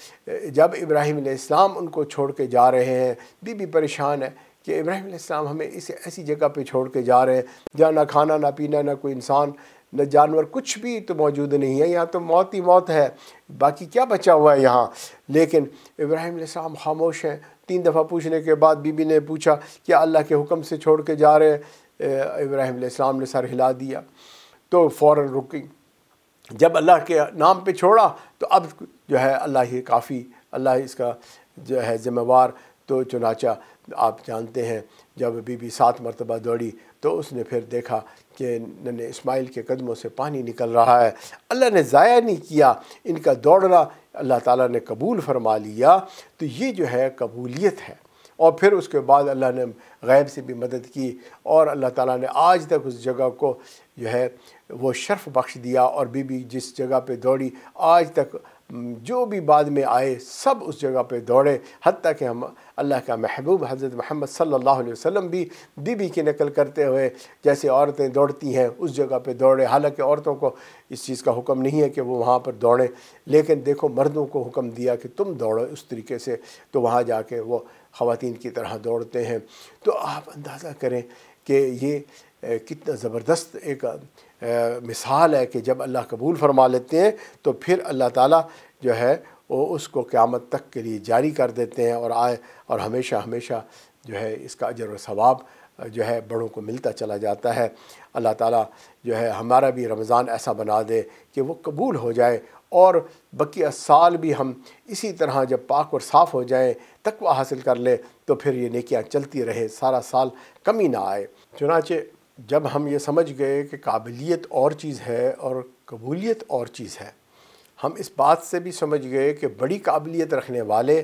जब इब्राहिम इस्लाम उनको छोड़ के जा रहे हैं बीबी परेशान है कि इब्राहिम इस्लाम हमें इस ऐसी जगह पे छोड़ के जा रहे हैं जहाँ ना खाना ना पीना ना कोई इंसान न जानवर कुछ भी तो मौजूद नहीं है यहाँ तो मौत ही मौत है बाकी क्या बचा हुआ है यहाँ लेकिन इब्राहिम इस्लाम खामोश हैं तीन दफ़ा पूछने के बाद बीबी ने पूछा कि अल्लाह के हुक्म से छोड़ के जा रहे हैं इब्राहिम इस्लाम ने सर हिला दिया तो फ़ौर रुकी जब अल्लाह के नाम पे छोड़ा तो अब जो है अल्लाह ही काफ़ी अल्लाह इसका जो है ज़िम्मेवार तो चुनाचा आप जानते हैं जब बीबी सात मरतबा दौड़ी तो उसने फिर देखा कि नन्हे इस्माइल के कदमों से पानी निकल रहा है अल्लाह ने ज़ाया नहीं किया इनका दौड़ना अल्लाह ताला ने कबूल फरमा लिया तो ये जो है कबूलियत है और फिर उसके बाद अल्लाह ने गैब से भी मदद की और अल्लाह ताला ने आज तक उस जगह को जो है वो शर्फ बख्श दिया और बीबी जिस जगह पे दौड़ी आज तक जो भी बाद में आए सब उस जगह पे दौड़े हती कि हम अल्लाह का महबूब हज़रत महमद सल्लल्लाहु अलैहि वसल्लम भी बीबी की नकल करते हुए जैसे औरतें दौड़ती हैं उस जगह पे दौड़े हालांकि औरतों को इस चीज़ का हुक्म नहीं है कि वो वहाँ पर दौड़ें लेकिन देखो मर्दों को हुक्म दिया कि तुम दौड़ो उस तरीके से तो वहाँ जा वो ख़वान की तरह दौड़ते हैं तो आप अंदाज़ा करें कि ये कितना ज़बरदस्त एक मिसाल है कि जब अल्लाह कबूल फरमा लेते हैं तो फिर अल्लाह ताला जो है वो उसको क़्यामत तक के लिए जारी कर देते हैं और आए और हमेशा हमेशा जो है इसका अजर और सवाब जो है बड़ों को मिलता चला जाता है अल्लाह ताला जो है हमारा भी रमज़ान ऐसा बना दे कि वो कबूल हो जाए और बकिया साल भी हम इसी तरह जब पाक और साफ़ हो जाएं तकवा हासिल कर ले तो फिर ये नेकियाँ चलती रहे सारा साल कमी ना आए चुनाचे जब हम ये समझ गए कि काबिलियत और चीज़ है और कबूलियत और चीज़ है हम इस बात से भी समझ गए कि बड़ी काबिलियत रखने वाले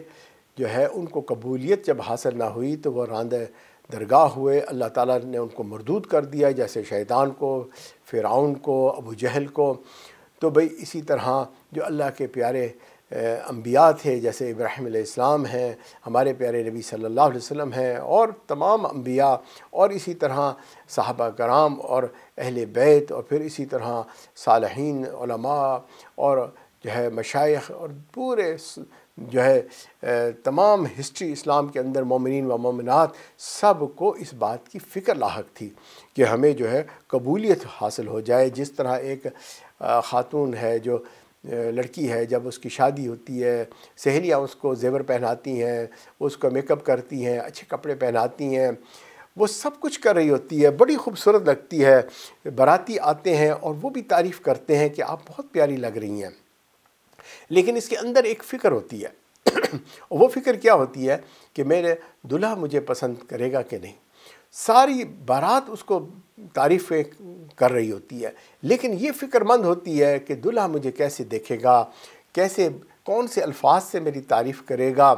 जो है उनको कबूलियत जब हासिल ना हुई तो वह रांद दरगाह हुए अल्लाह ताला ने उनको मरदूद कर दिया जैसे शैतान को फिराउन को अबू जहल को तो भाई इसी तरह जो अल्लाह के प्यारे अम्बिया थे जैसे इब्राहिम इस्लाम हैं हमारे प्यारे नबी सल्लल्लाहु अलैहि वसल्लम हैं और तमाम अम्बिया और इसी तरह साहबा कराम और अहल बैत और फिर इसी तरह सालहीन और जो है मशाइ और पूरे जो है तमाम हिस्ट्री इस्लाम के अंदर ममिन व ममिनत सब को इस बात की फ़िक्र लाक थी कि हमें जो है कबूलियत हासिल हो जाए जिस तरह एक ख़ातून है जो लड़की है जब उसकी शादी होती है सहेलियाँ उसको जेवर पहनाती हैं उसको मेकअप करती हैं अच्छे कपड़े पहनाती हैं वो सब कुछ कर रही होती है बड़ी खूबसूरत लगती है बाराती आते हैं और वो भी तारीफ़ करते हैं कि आप बहुत प्यारी लग रही हैं लेकिन इसके अंदर एक फ़िक्र होती है वो फ़िक्र क्या होती है कि मेरे दुल्हा मुझे पसंद करेगा कि नहीं सारी बारात उसको तारीफ़ें कर रही होती है लेकिन ये फ़िक्रमंद होती है कि दुल्हा मुझे कैसे देखेगा कैसे कौन से अल्फाज से मेरी तारीफ़ करेगा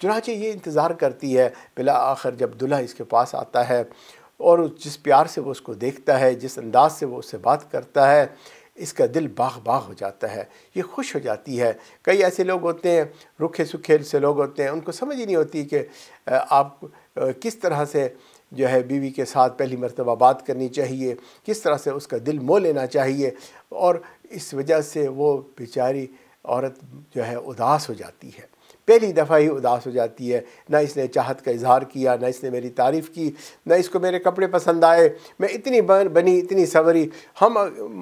चुनाचे ये इंतज़ार करती है बिला आखिर जब दुल्हा इसके पास आता है और जिस प्यार से वो उसको देखता है जिस अंदाज से वो उससे बात करता है इसका दिल बाग बाग हो जाता है ये खुश हो जाती है कई ऐसे लोग होते हैं रुखे सुखे से लोग होते हैं उनको समझ ही नहीं होती कि आप किस तरह से जो है बीवी के साथ पहली मरतबा बात करनी चाहिए किस तरह से उसका दिल मोह लेना चाहिए और इस वजह से वो बेचारी औरत जो है उदास हो जाती है पहली दफ़ा ही उदास हो जाती है ना इसने चाहत का इजहार किया ना इसने मेरी तारीफ़ की ना इसको मेरे कपड़े पसंद आए मैं इतनी बनी इतनी सवरी हम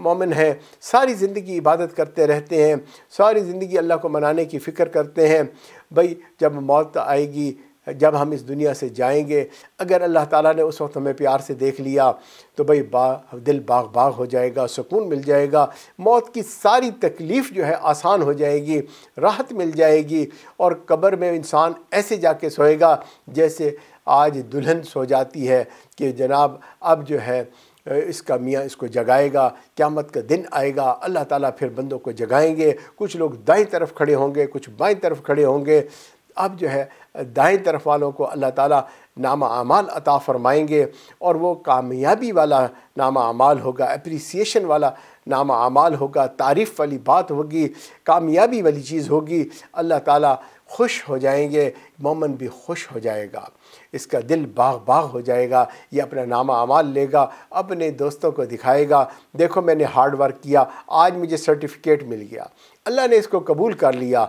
मोमिन हैं सारी ज़िंदगी इबादत करते रहते हैं सारी ज़िंदगी अल्लाह को मनाने की फ़िक्र करते हैं भाई जब मौत आएगी जब हम इस दुनिया से जाएंगे अगर अल्लाह ताला ने उस वक्त हमें प्यार से देख लिया तो भाई बा दिल बाग बाग हो जाएगा सुकून मिल जाएगा मौत की सारी तकलीफ़ जो है आसान हो जाएगी राहत मिल जाएगी और कब्र में इंसान ऐसे जाके सोएगा जैसे आज दुल्हन सो जाती है कि जनाब अब जो है इसका मियाँ इसको जगाएगा क़्यामत का दिन आएगा अल्लाह ताला फिर बंदों को जगाएंगे कुछ लोग दाएं तरफ खड़े होंगे कुछ बाएं तरफ खड़े होंगे अब जो है दाएं तरफ वालों को अल्लाह ताला नामा अमाल अता फ़रमाएँगे और वो कामयाबी वाला नामा अमाल होगा अप्रिसिएशन वाला नामा अमाल होगा तारीफ़ वाली बात होगी कामयाबी वाली चीज़ होगी अल्लाह ताला खुश हो जाएंगे मोमन भी खुश हो जाएगा इसका दिल बाग बाग हो जाएगा ये अपना नामा अमाल लेगा अपने दोस्तों को दिखाएगा देखो मैंने हार्ड वर्क किया आज मुझे सर्टिफिकेट मिल गया अल्लाह ने इसको कबूल कर लिया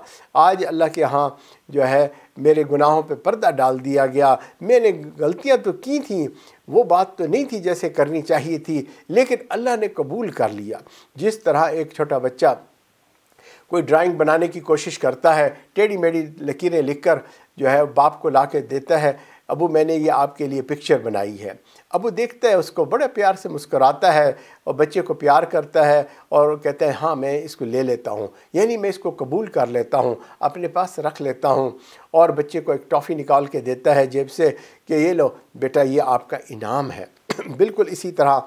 आज अल्लाह के यहाँ जो है मेरे गुनाहों पे पर्दा डाल दिया गया मैंने गलतियाँ तो की थी वो बात तो नहीं थी जैसे करनी चाहिए थी लेकिन अल्लाह ने कबूल कर लिया जिस तरह एक छोटा बच्चा कोई ड्राइंग बनाने की कोशिश करता है टेढ़ी मेढ़ी लकीरें लिख कर जो है बाप को ला के देता है अबू मैंने ये आपके लिए पिक्चर बनाई है अबू देखता है उसको बड़े प्यार से मुस्कराता है और बच्चे को प्यार करता है और कहते हैं हाँ मैं इसको ले लेता हूँ यानी मैं इसको कबूल कर लेता हूँ अपने पास रख लेता हूँ और बच्चे को एक टॉफ़ी निकाल के देता है जेब से कि ये लो बेटा ये आपका इनाम है बिल्कुल इसी तरह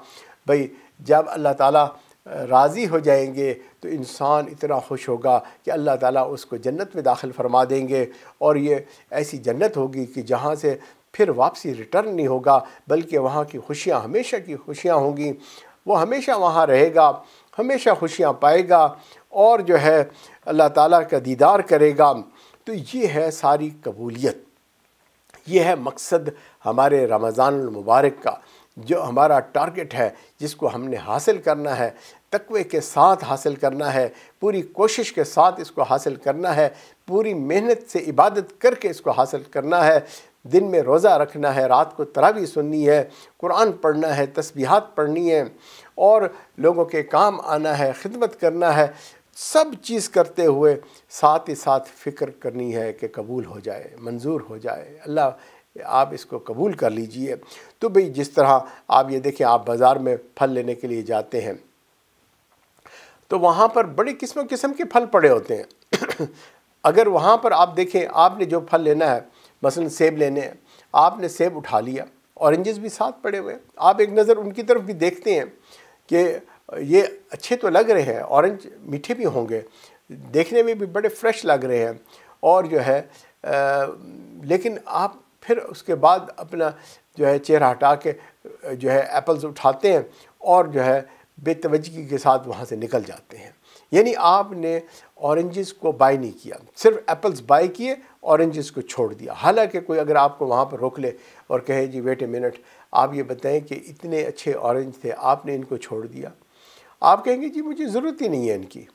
भाई जब अल्लाह ताला राज़ी हो जाएंगे तो इंसान इतना खुश होगा कि अल्लाह ताला उसको जन्नत में दाखिल फरमा देंगे और ये ऐसी जन्नत होगी कि जहाँ से फिर वापसी रिटर्न नहीं होगा बल्कि वहाँ की खुशियाँ हमेशा की खुशियाँ होंगी वो हमेशा वहाँ रहेगा हमेशा खुशियाँ पाएगा और जो है अल्लाह ताला का दीदार करेगा तो ये है सारी कबूलियत ये है मकसद हमारे रमज़ान मुबारक का जो हमारा टारगेट है जिसको हमने हासिल करना है तकवे के साथ हासिल करना है पूरी कोशिश के साथ इसको हासिल करना है पूरी मेहनत से इबादत करके इसको हासिल करना है दिन में रोज़ा रखना है रात को तरावी सुननी है कुरान पढ़ना है तस्बीहात पढ़नी है और लोगों के काम आना है खिदमत करना है सब चीज़ करते हुए साथ ही साथ फ़िक्र करनी है कि कबूल हो जाए मंजूर हो जाए अल्लाह आप इसको कबूल कर लीजिए तो भाई जिस तरह आप ये देखें आप बाज़ार में फल लेने के लिए जाते हैं तो वहाँ पर बड़ी किस्म किस्म के फल पड़े होते हैं अगर वहाँ पर आप देखें आपने जो फल लेना है मसलन सेब लेने हैं आपने सेब उठा लिया औरेंजेस भी साथ पड़े हुए हैं आप एक नज़र उनकी तरफ भी देखते हैं कि ये अच्छे तो लग रहे हैं औरेंज मीठे भी होंगे देखने में भी बड़े फ्रेश लग रहे हैं और जो है आ, लेकिन आप फिर उसके बाद अपना जो है चेहरा हटा के जो है एप्पल्स उठाते हैं और जो है बेतवजगी के साथ वहाँ से निकल जाते हैं यानी आपने औरेंजेस को बाई नहीं किया सिर्फ एप्पल्स बाई किए औरेंजेस को छोड़ दिया हालांकि कोई अगर आपको वहाँ पर रोक ले और कहे जी वेट ए मिनट आप ये बताएं कि इतने अच्छे औरेंज थे आपने इनको छोड़ दिया आप कहेंगे जी मुझे ज़रूरत ही नहीं है इनकी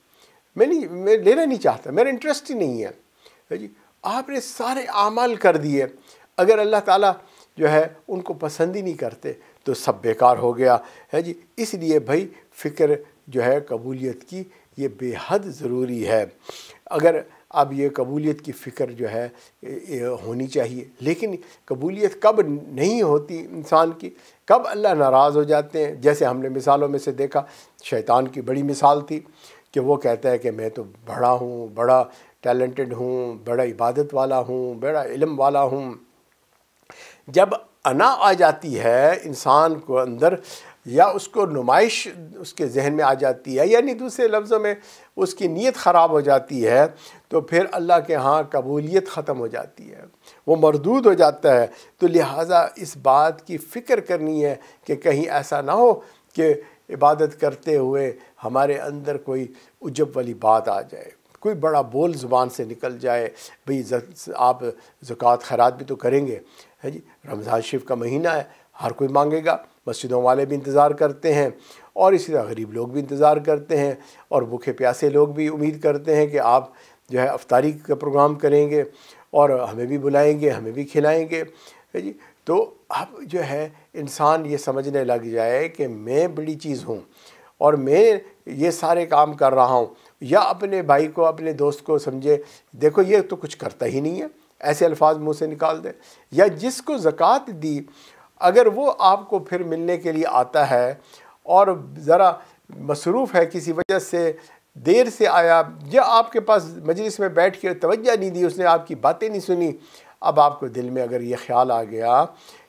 मैं नहीं मैं लेना नहीं चाहता मेरा इंटरेस्ट ही नहीं है तो जी आपने सारे आमाल कर दिए अगर अल्लाह ताला जो है उनको पसंद ही नहीं करते तो सब बेकार हो गया है जी इसलिए भाई फ़िक्र जो है कबूलियत की ये बेहद ज़रूरी है अगर अब ये कबूलियत की फ़िक्र जो है होनी चाहिए लेकिन कबूलियत कब नहीं होती इंसान की कब अल्लाह नाराज़ हो जाते हैं जैसे हमने मिसालों में से देखा शैतान की बड़ी मिसाल थी कि वो कहता है कि मैं तो बड़ा हूँ बड़ा टैलेंटेड हूँ बड़ा इबादत वाला हूँ बड़ा इलम वाला हूँ जब अना आ जाती है इंसान को अंदर या उसको नुमाइश उसके जहन में आ जाती है यानी दूसरे लफ्ज़ों में उसकी नीयत ख़राब हो जाती है तो फिर अल्लाह के यहाँ कबूलियत ख़त्म हो जाती है वो मरदूद हो जाता है तो लिहाजा इस बात की फ़िक्र करनी है कि कहीं ऐसा ना हो कि इबादत करते हुए हमारे अंदर कोई उजब वाली बात आ जाए कोई बड़ा बोल ज़ुबान से निकल जाए भाई आप ज़क़़त खैरात भी तो करेंगे है जी रमज़ान शिफ़ का महीना है हर कोई मांगेगा मस्जिदों वाले भी इंतज़ार करते हैं और इसी तरह गरीब लोग भी इंतज़ार करते हैं और भूखे प्यासे लोग भी उम्मीद करते हैं कि आप जो है अफ्तारी का प्रोग्राम करेंगे और हमें भी बुलाएंगे हमें भी खिलाएंगे है जी तो अब जो है इंसान ये समझने लग जाए कि मैं बड़ी चीज़ हूँ और मैं ये सारे काम कर रहा हूँ या अपने भाई को अपने दोस्त को समझे देखो ये तो कुछ करता ही नहीं है ऐसे अल्फाज मुँह से निकाल दें या जिसको ज़क़़त दी अगर वो आपको फिर मिलने के लिए आता है और ज़रा मसरूफ़ है किसी वजह से देर से आया या आपके पास मजलिस में बैठ के तवज्जा नहीं दी उसने आपकी बातें नहीं सुनी अब आपको दिल में अगर ये ख्याल आ गया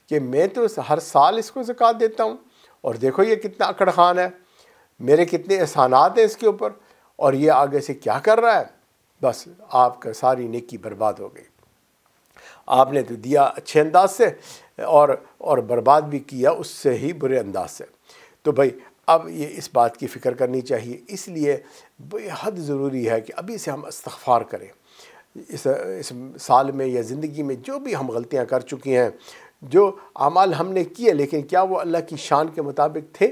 कि मैं तो हर साल इसको ज़क़़त देता हूँ और देखो ये कितना अकड़ खान है मेरे कितने एहसानात हैं इसके ऊपर और ये आगे से क्या कर रहा है बस आपका सारी नेकी बर्बाद हो गई आपने तो दिया अच्छे अंदाज से और और बर्बाद भी किया उससे ही बुरे अंदाज से तो भाई अब ये इस बात की फ़िक्र करनी चाहिए इसलिए बेहद ज़रूरी है कि अभी से हम इस्तफ़ार करें इस इस साल में या ज़िंदगी में जो भी हम गलतियाँ कर चुकी हैं जो अमाल हमने किए लेकिन क्या वो अल्लाह की शान के मुताबिक थे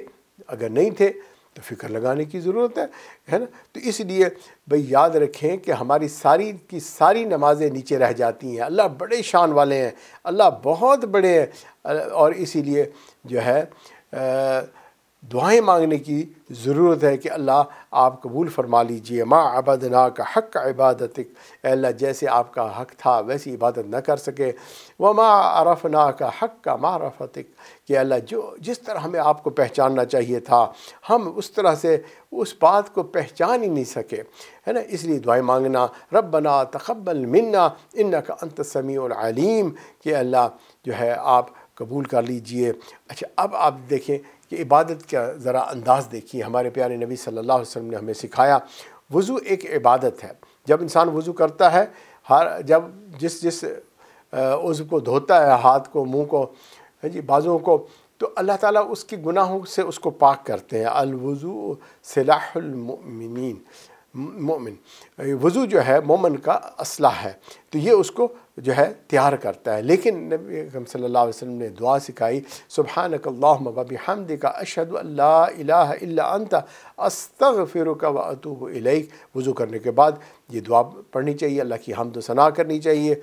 अगर नहीं थे तो फिक्र लगाने की ज़रूरत है है ना तो इसलिए भाई याद रखें कि हमारी सारी की सारी नमाज़ें नीचे रह जाती हैं अल्लाह बड़े शान वाले हैं अल्लाह बहुत बड़े हैं और इसीलिए जो है आ, दुआएं मांगने की ज़रूरत है कि अल्लाह आप कबूल फरमा लीजिए माँ ना का हक इबादत अल्लाह जैसे आपका हक था वैसी इबादत ना कर सके व माँ ना का हक का रफत कि अल्लाह जो जिस तरह हमें आपको पहचानना चाहिए था हम उस तरह से उस बात को पहचान ही नहीं सके है ना इसलिए दुआएं मांगना बना तकबल मन्ना इन्ना का अंत समी आलीम कि अल्लाह जो है आप कबूल कर लीजिए अच्छा अब आप देखें कि इबादत का ज़रा अंदाज़ देखिए हमारे प्यारे नबी सल्लल्लाहु अलैहि वसल्लम ने हमें सिखाया वज़ू एक इबादत है जब इंसान वज़ू करता है हर जब जिस जिस उज़ को धोता है हाथ को मुंह को जी बाजुओं को तो अल्लाह ताला उसकी गुनाहों से उसको पाक करते हैं अलवज़ू सलाहमिन मोमिन वज़ू जो है मोमिन का असला है तो ये उसको जो है तैयार करता है लेकिन नबीम सल्ला वसम ने दुआ सिखाई सुबहान कल्लाबी हमद का अशद अल्लाता अस्तग फिर वतूब इलैक वज़ू करने के बाद ये दुआ पढ़नी चाहिए अल्लाह की हमदना करनी चाहिए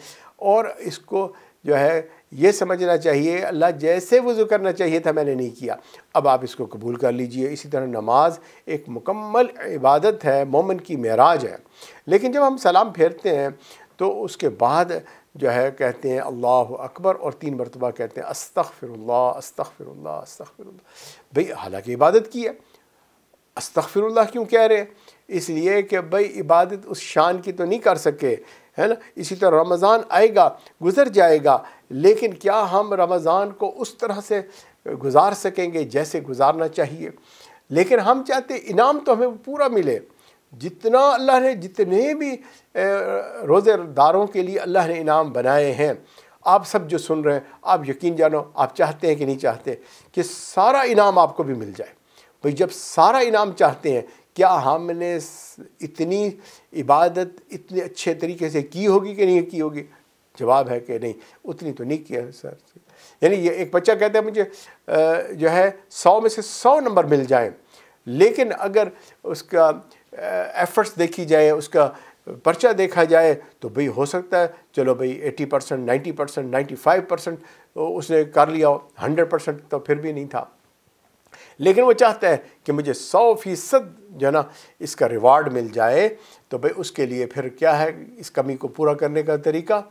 और इसको जो है ये समझना चाहिए अल्लाह जैसे वज़ू करना चाहिए था मैंने नहीं किया अब आप इसको कबूल कर लीजिए इसी तरह नमाज एक मुकम्मल इबादत है मोमन की महराज है लेकिन जब हम सलाम फेरते हैं तो उसके बाद जो है कहते हैं अल्लाह अकबर और तीन मरतबा कहते हैं फिर अस्तख फिर भाई हालांकि इबादत की है फिर क्यों कह रहे हैं इसलिए कि भाई इबादत उस शान की तो नहीं कर सके है ना इसी तरह रमज़ान आएगा गुज़र जाएगा लेकिन क्या हम रमज़ान को उस तरह से गुजार सकेंगे जैसे गुजारना चाहिए लेकिन हम चाहते इनाम तो हमें पूरा मिले जितना अल्लाह ने जितने भी रोज़ेदारों के लिए अल्लाह ने इनाम बनाए हैं आप सब जो सुन रहे हैं आप यकीन जानो आप चाहते हैं कि नहीं चाहते कि सारा इनाम आपको भी मिल जाए भाई जब सारा इनाम चाहते हैं क्या हमने इतनी इबादत इतने अच्छे तरीके से की होगी कि नहीं की होगी जवाब है कि नहीं उतनी तो नहीं किया सर यानी ये एक बच्चा कहता है मुझे जो है सौ में से सौ नंबर मिल जाए लेकिन अगर उसका एफर्ट्स देखी जाए उसका पर्चा देखा जाए तो भाई हो सकता है चलो भाई 80 percent ninety percent ninety five percent उसने कर लिया हो हंड्रेड परसेंट तो फिर भी नहीं था लेकिन वो चाहता है कि मुझे सौ फीसद जो है ना इसका रिवार्ड मिल जाए तो भाई उसके लिए फिर क्या है इस कमी को पूरा करने का तरीका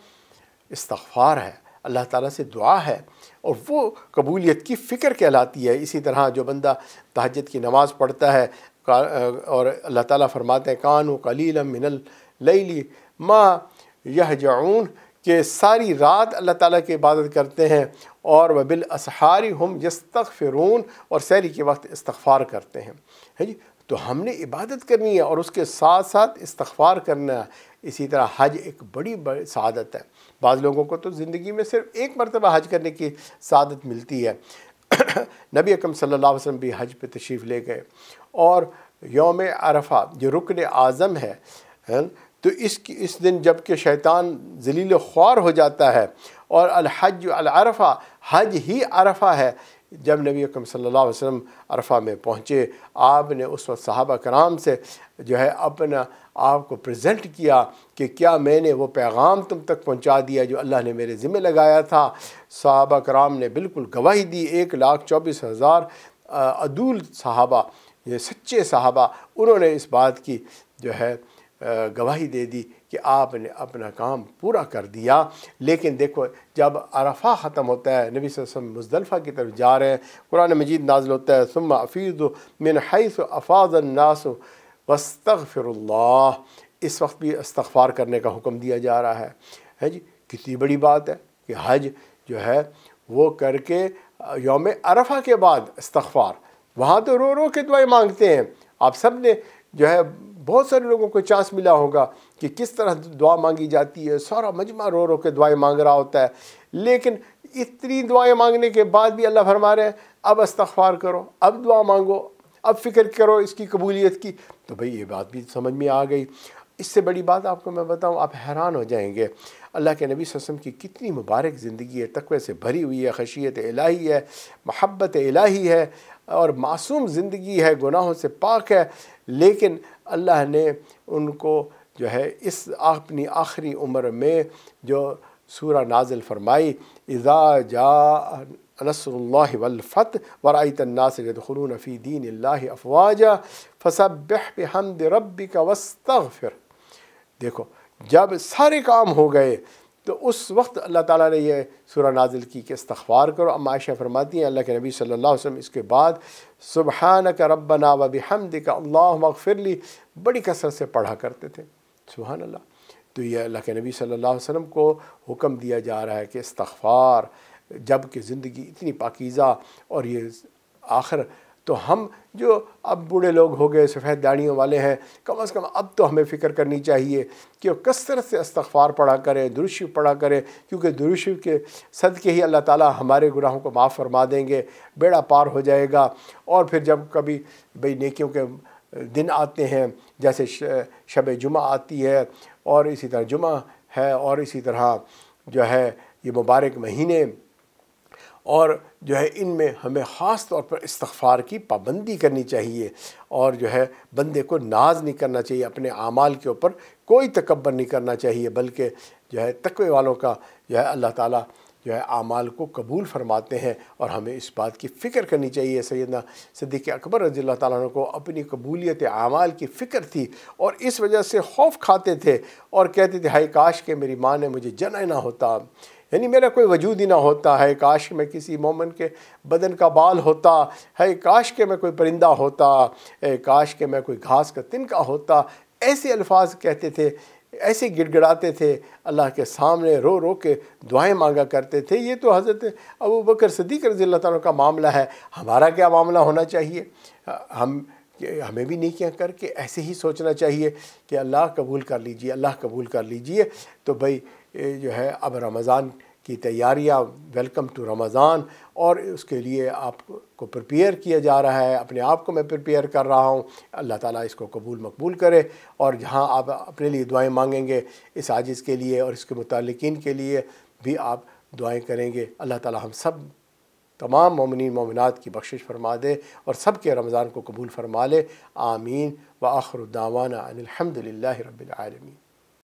इस्तफार है अल्लाह ताला से दुआ है और वो कबूलियत की फ़िक्र कहलाती है इसी तरह जो बंदा तहजद की नमाज़ पढ़ता है और अल्लाह ताला फरमाते हैं कान व कलील मिनल लैली माँ यह जाऊन के सारी रात अल्लाह ताला की इबादत करते हैं और बिल असहारी हम यस्तफ़िरून और सैरी के वक्त इस्तफ़ार करते हैं है जी तो हमने इबादत करनी है और उसके साथ साथ इस्तार करना है इसी तरह हज एक बड़ी बड़ी शहादत है बाद लोगों को तो ज़िंदगी में सिर्फ एक मरतबा हज करने की शादत मिलती है नबी अकम सल्ला वसम भी हज पर तशरीफ़ ले गए और योम अरफा जो रुकन आज़म है, तो इस इस दिन जब कि शैतान जलील ख्वार हो जाता है और अलहज अलरफ़ा हज ही अरफा है जब नबी अकरम सल्लल्लाहु अलैहि वसल्लम अरफा में पहुँचे आपने उस वक्त साहबा कराम से जो है अपना आप को प्रज़ेंट किया कि क्या मैंने वो पैगाम तुम तक पहुंचा दिया जो अल्लाह ने मेरे ज़िम्मे लगाया था साहबा कराम ने बिल्कुल गवाही दी एक लाख चौबीस हज़ार अदूल साहबा ये सच्चे साहबा उन्होंने इस बात की जो है गवाही दे दी कि आपने अपना काम पूरा कर दिया लेकिन देखो जब अरफा ख़त्म होता है नबी वसम मुजदलफ़ा की तरफ जा रहे हैं कुरान मजीद नाजिल होता है सुम अफ़ीज़ मिन हैस अफ़ाज़ नास वस्तफ़िर इस वक्त भी इस्तफ़ार करने का हुक्म दिया जा रहा है है जी कितनी बड़ी बात है कि हज जो है वो करके योम अरफा के बाद इस्तफ़ार वहाँ तो रो रो के दुआएं मांगते हैं आप सब ने जो है बहुत सारे लोगों को चांस मिला होगा कि किस तरह दुआ मांगी जाती है सारा मजमा रो रो के दुआएं मांग रहा होता है लेकिन इतनी दुआएं मांगने के बाद भी अल्लाह फरमा रहे हैं अब अस्तफार करो अब दुआ मांगो अब फ़िक्र करो इसकी कबूलियत की तो भाई ये बात भी समझ में आ गई इससे बड़ी बात आपको मैं बताऊँ आप हैरान हो जाएंगे अल्लाह के नबी वसम की कितनी मुबारक ज़िंदगी है तकवे से भरी हुई है खशियत इलाही है महब्बत इलाही है और मासूम ज़िंदगी है गुनाहों से पाक है लेकिन अल्लाह ने उनको जो है इस अपनी आखिरी उम्र में जो सूरा नाजिल फरमाई इज़ा जा नसरल्ला वलफ़त वराई तन्नासरून फ़ी दीन अफवाजा फसब हमद रबी का वस्त फिर देखो जब सारे काम हो गए तो उस वक्त अल्लाह ताला ने यह सूरा नाजिल की कि इस्तवार करो अम्मा आयशा फरमाती हैं अल्लाह के नबी सल्लल्लाहु अलैहि वसल्लम इसके बाद सुबहान का रबना वबी हमद का अल्लाह मगफिरली बड़ी कसरत से पढ़ा करते थे सुहान अल्लाह तो ये अल्लाह के नबी सल्लल्लाहु अलैहि वसल्लम को हुक्म दिया जा रहा है कि इस्तफ़ार जब कि ज़िंदगी इतनी पाकिज़ा और ये आखिर तो हम जो अब बूढ़े लोग हो गए सफ़ेद दाढ़ियों वाले हैं कम अज़ कम अब तो हमें फ़िक्र करनी चाहिए कि वो कसरत से इस्तफ़ार पढ़ा करें दुरुशी पढ़ा करें क्योंकि दुरुशी के सद के ही अल्लाह ताला हमारे गुनाहों को माफ़ फरमा देंगे बेड़ा पार हो जाएगा और फिर जब कभी भाई नेकियों के दिन आते हैं जैसे शब जुमा आती है और इसी तरह जुमा है और इसी तरह जो है ये मुबारक महीने और जो है इनमें हमें ख़ास तौर पर इस्तफ़ार की पाबंदी करनी चाहिए और जो है बंदे को नाज नहीं करना चाहिए अपने आमाल के ऊपर कोई तकबर नहीं करना चाहिए बल्कि जो है तकवे वालों का जो है अल्लाह ताला जो है आमाल को कबूल फरमाते हैं और हमें इस बात की फ़िक्र करनी चाहिए सैदना सदीक अकबर रजी अल्लाह को अपनी कबूलियत आमाल की फ़िक्र थी और इस वजह से खौफ खाते थे और कहते थे हाय काश के मेरी माँ ने मुझे जना ना होता यानी मेरा कोई वजूद ही ना होता है काश में किसी मोमन के बदन का बाल होता है काश के मैं कोई परिंदा होता है काश के मैं कोई घास का तिनका होता ऐसे अल्फाज कहते थे ऐसे गिड़गड़ाते थे अल्लाह के सामने रो रो के दुआएं मांगा करते थे ये तो हज़रत अबू बकर सदीक रजी अल्लाह का मामला है हमारा क्या मामला होना चाहिए हम हमें भी क्या करके ऐसे ही सोचना चाहिए कि अल्लाह कबूल कर लीजिए अल्लाह कबूल कर लीजिए तो भाई जो है अब रमज़ान की तैयारियाँ वेलकम टू रमज़ान और उसके लिए आपको प्रिपेयर किया जा रहा है अपने आप को मैं प्रिपेयर कर रहा हूँ अल्लाह ताला इसको कबूल मकबूल करे और जहाँ आप अपने लिए दुआएं मांगेंगे इस आजिज़ के लिए और इसके मुतलकिन के लिए भी आप दुआएं करेंगे अल्लाह ताला हम सब तमाम ममिन ममिनत की बख्शिश फरमा दे और सब के रमज़ान को कबूल फरमा ले आमीन व आखरुद्दावाना अनिलहमदिल्ला रबालमीन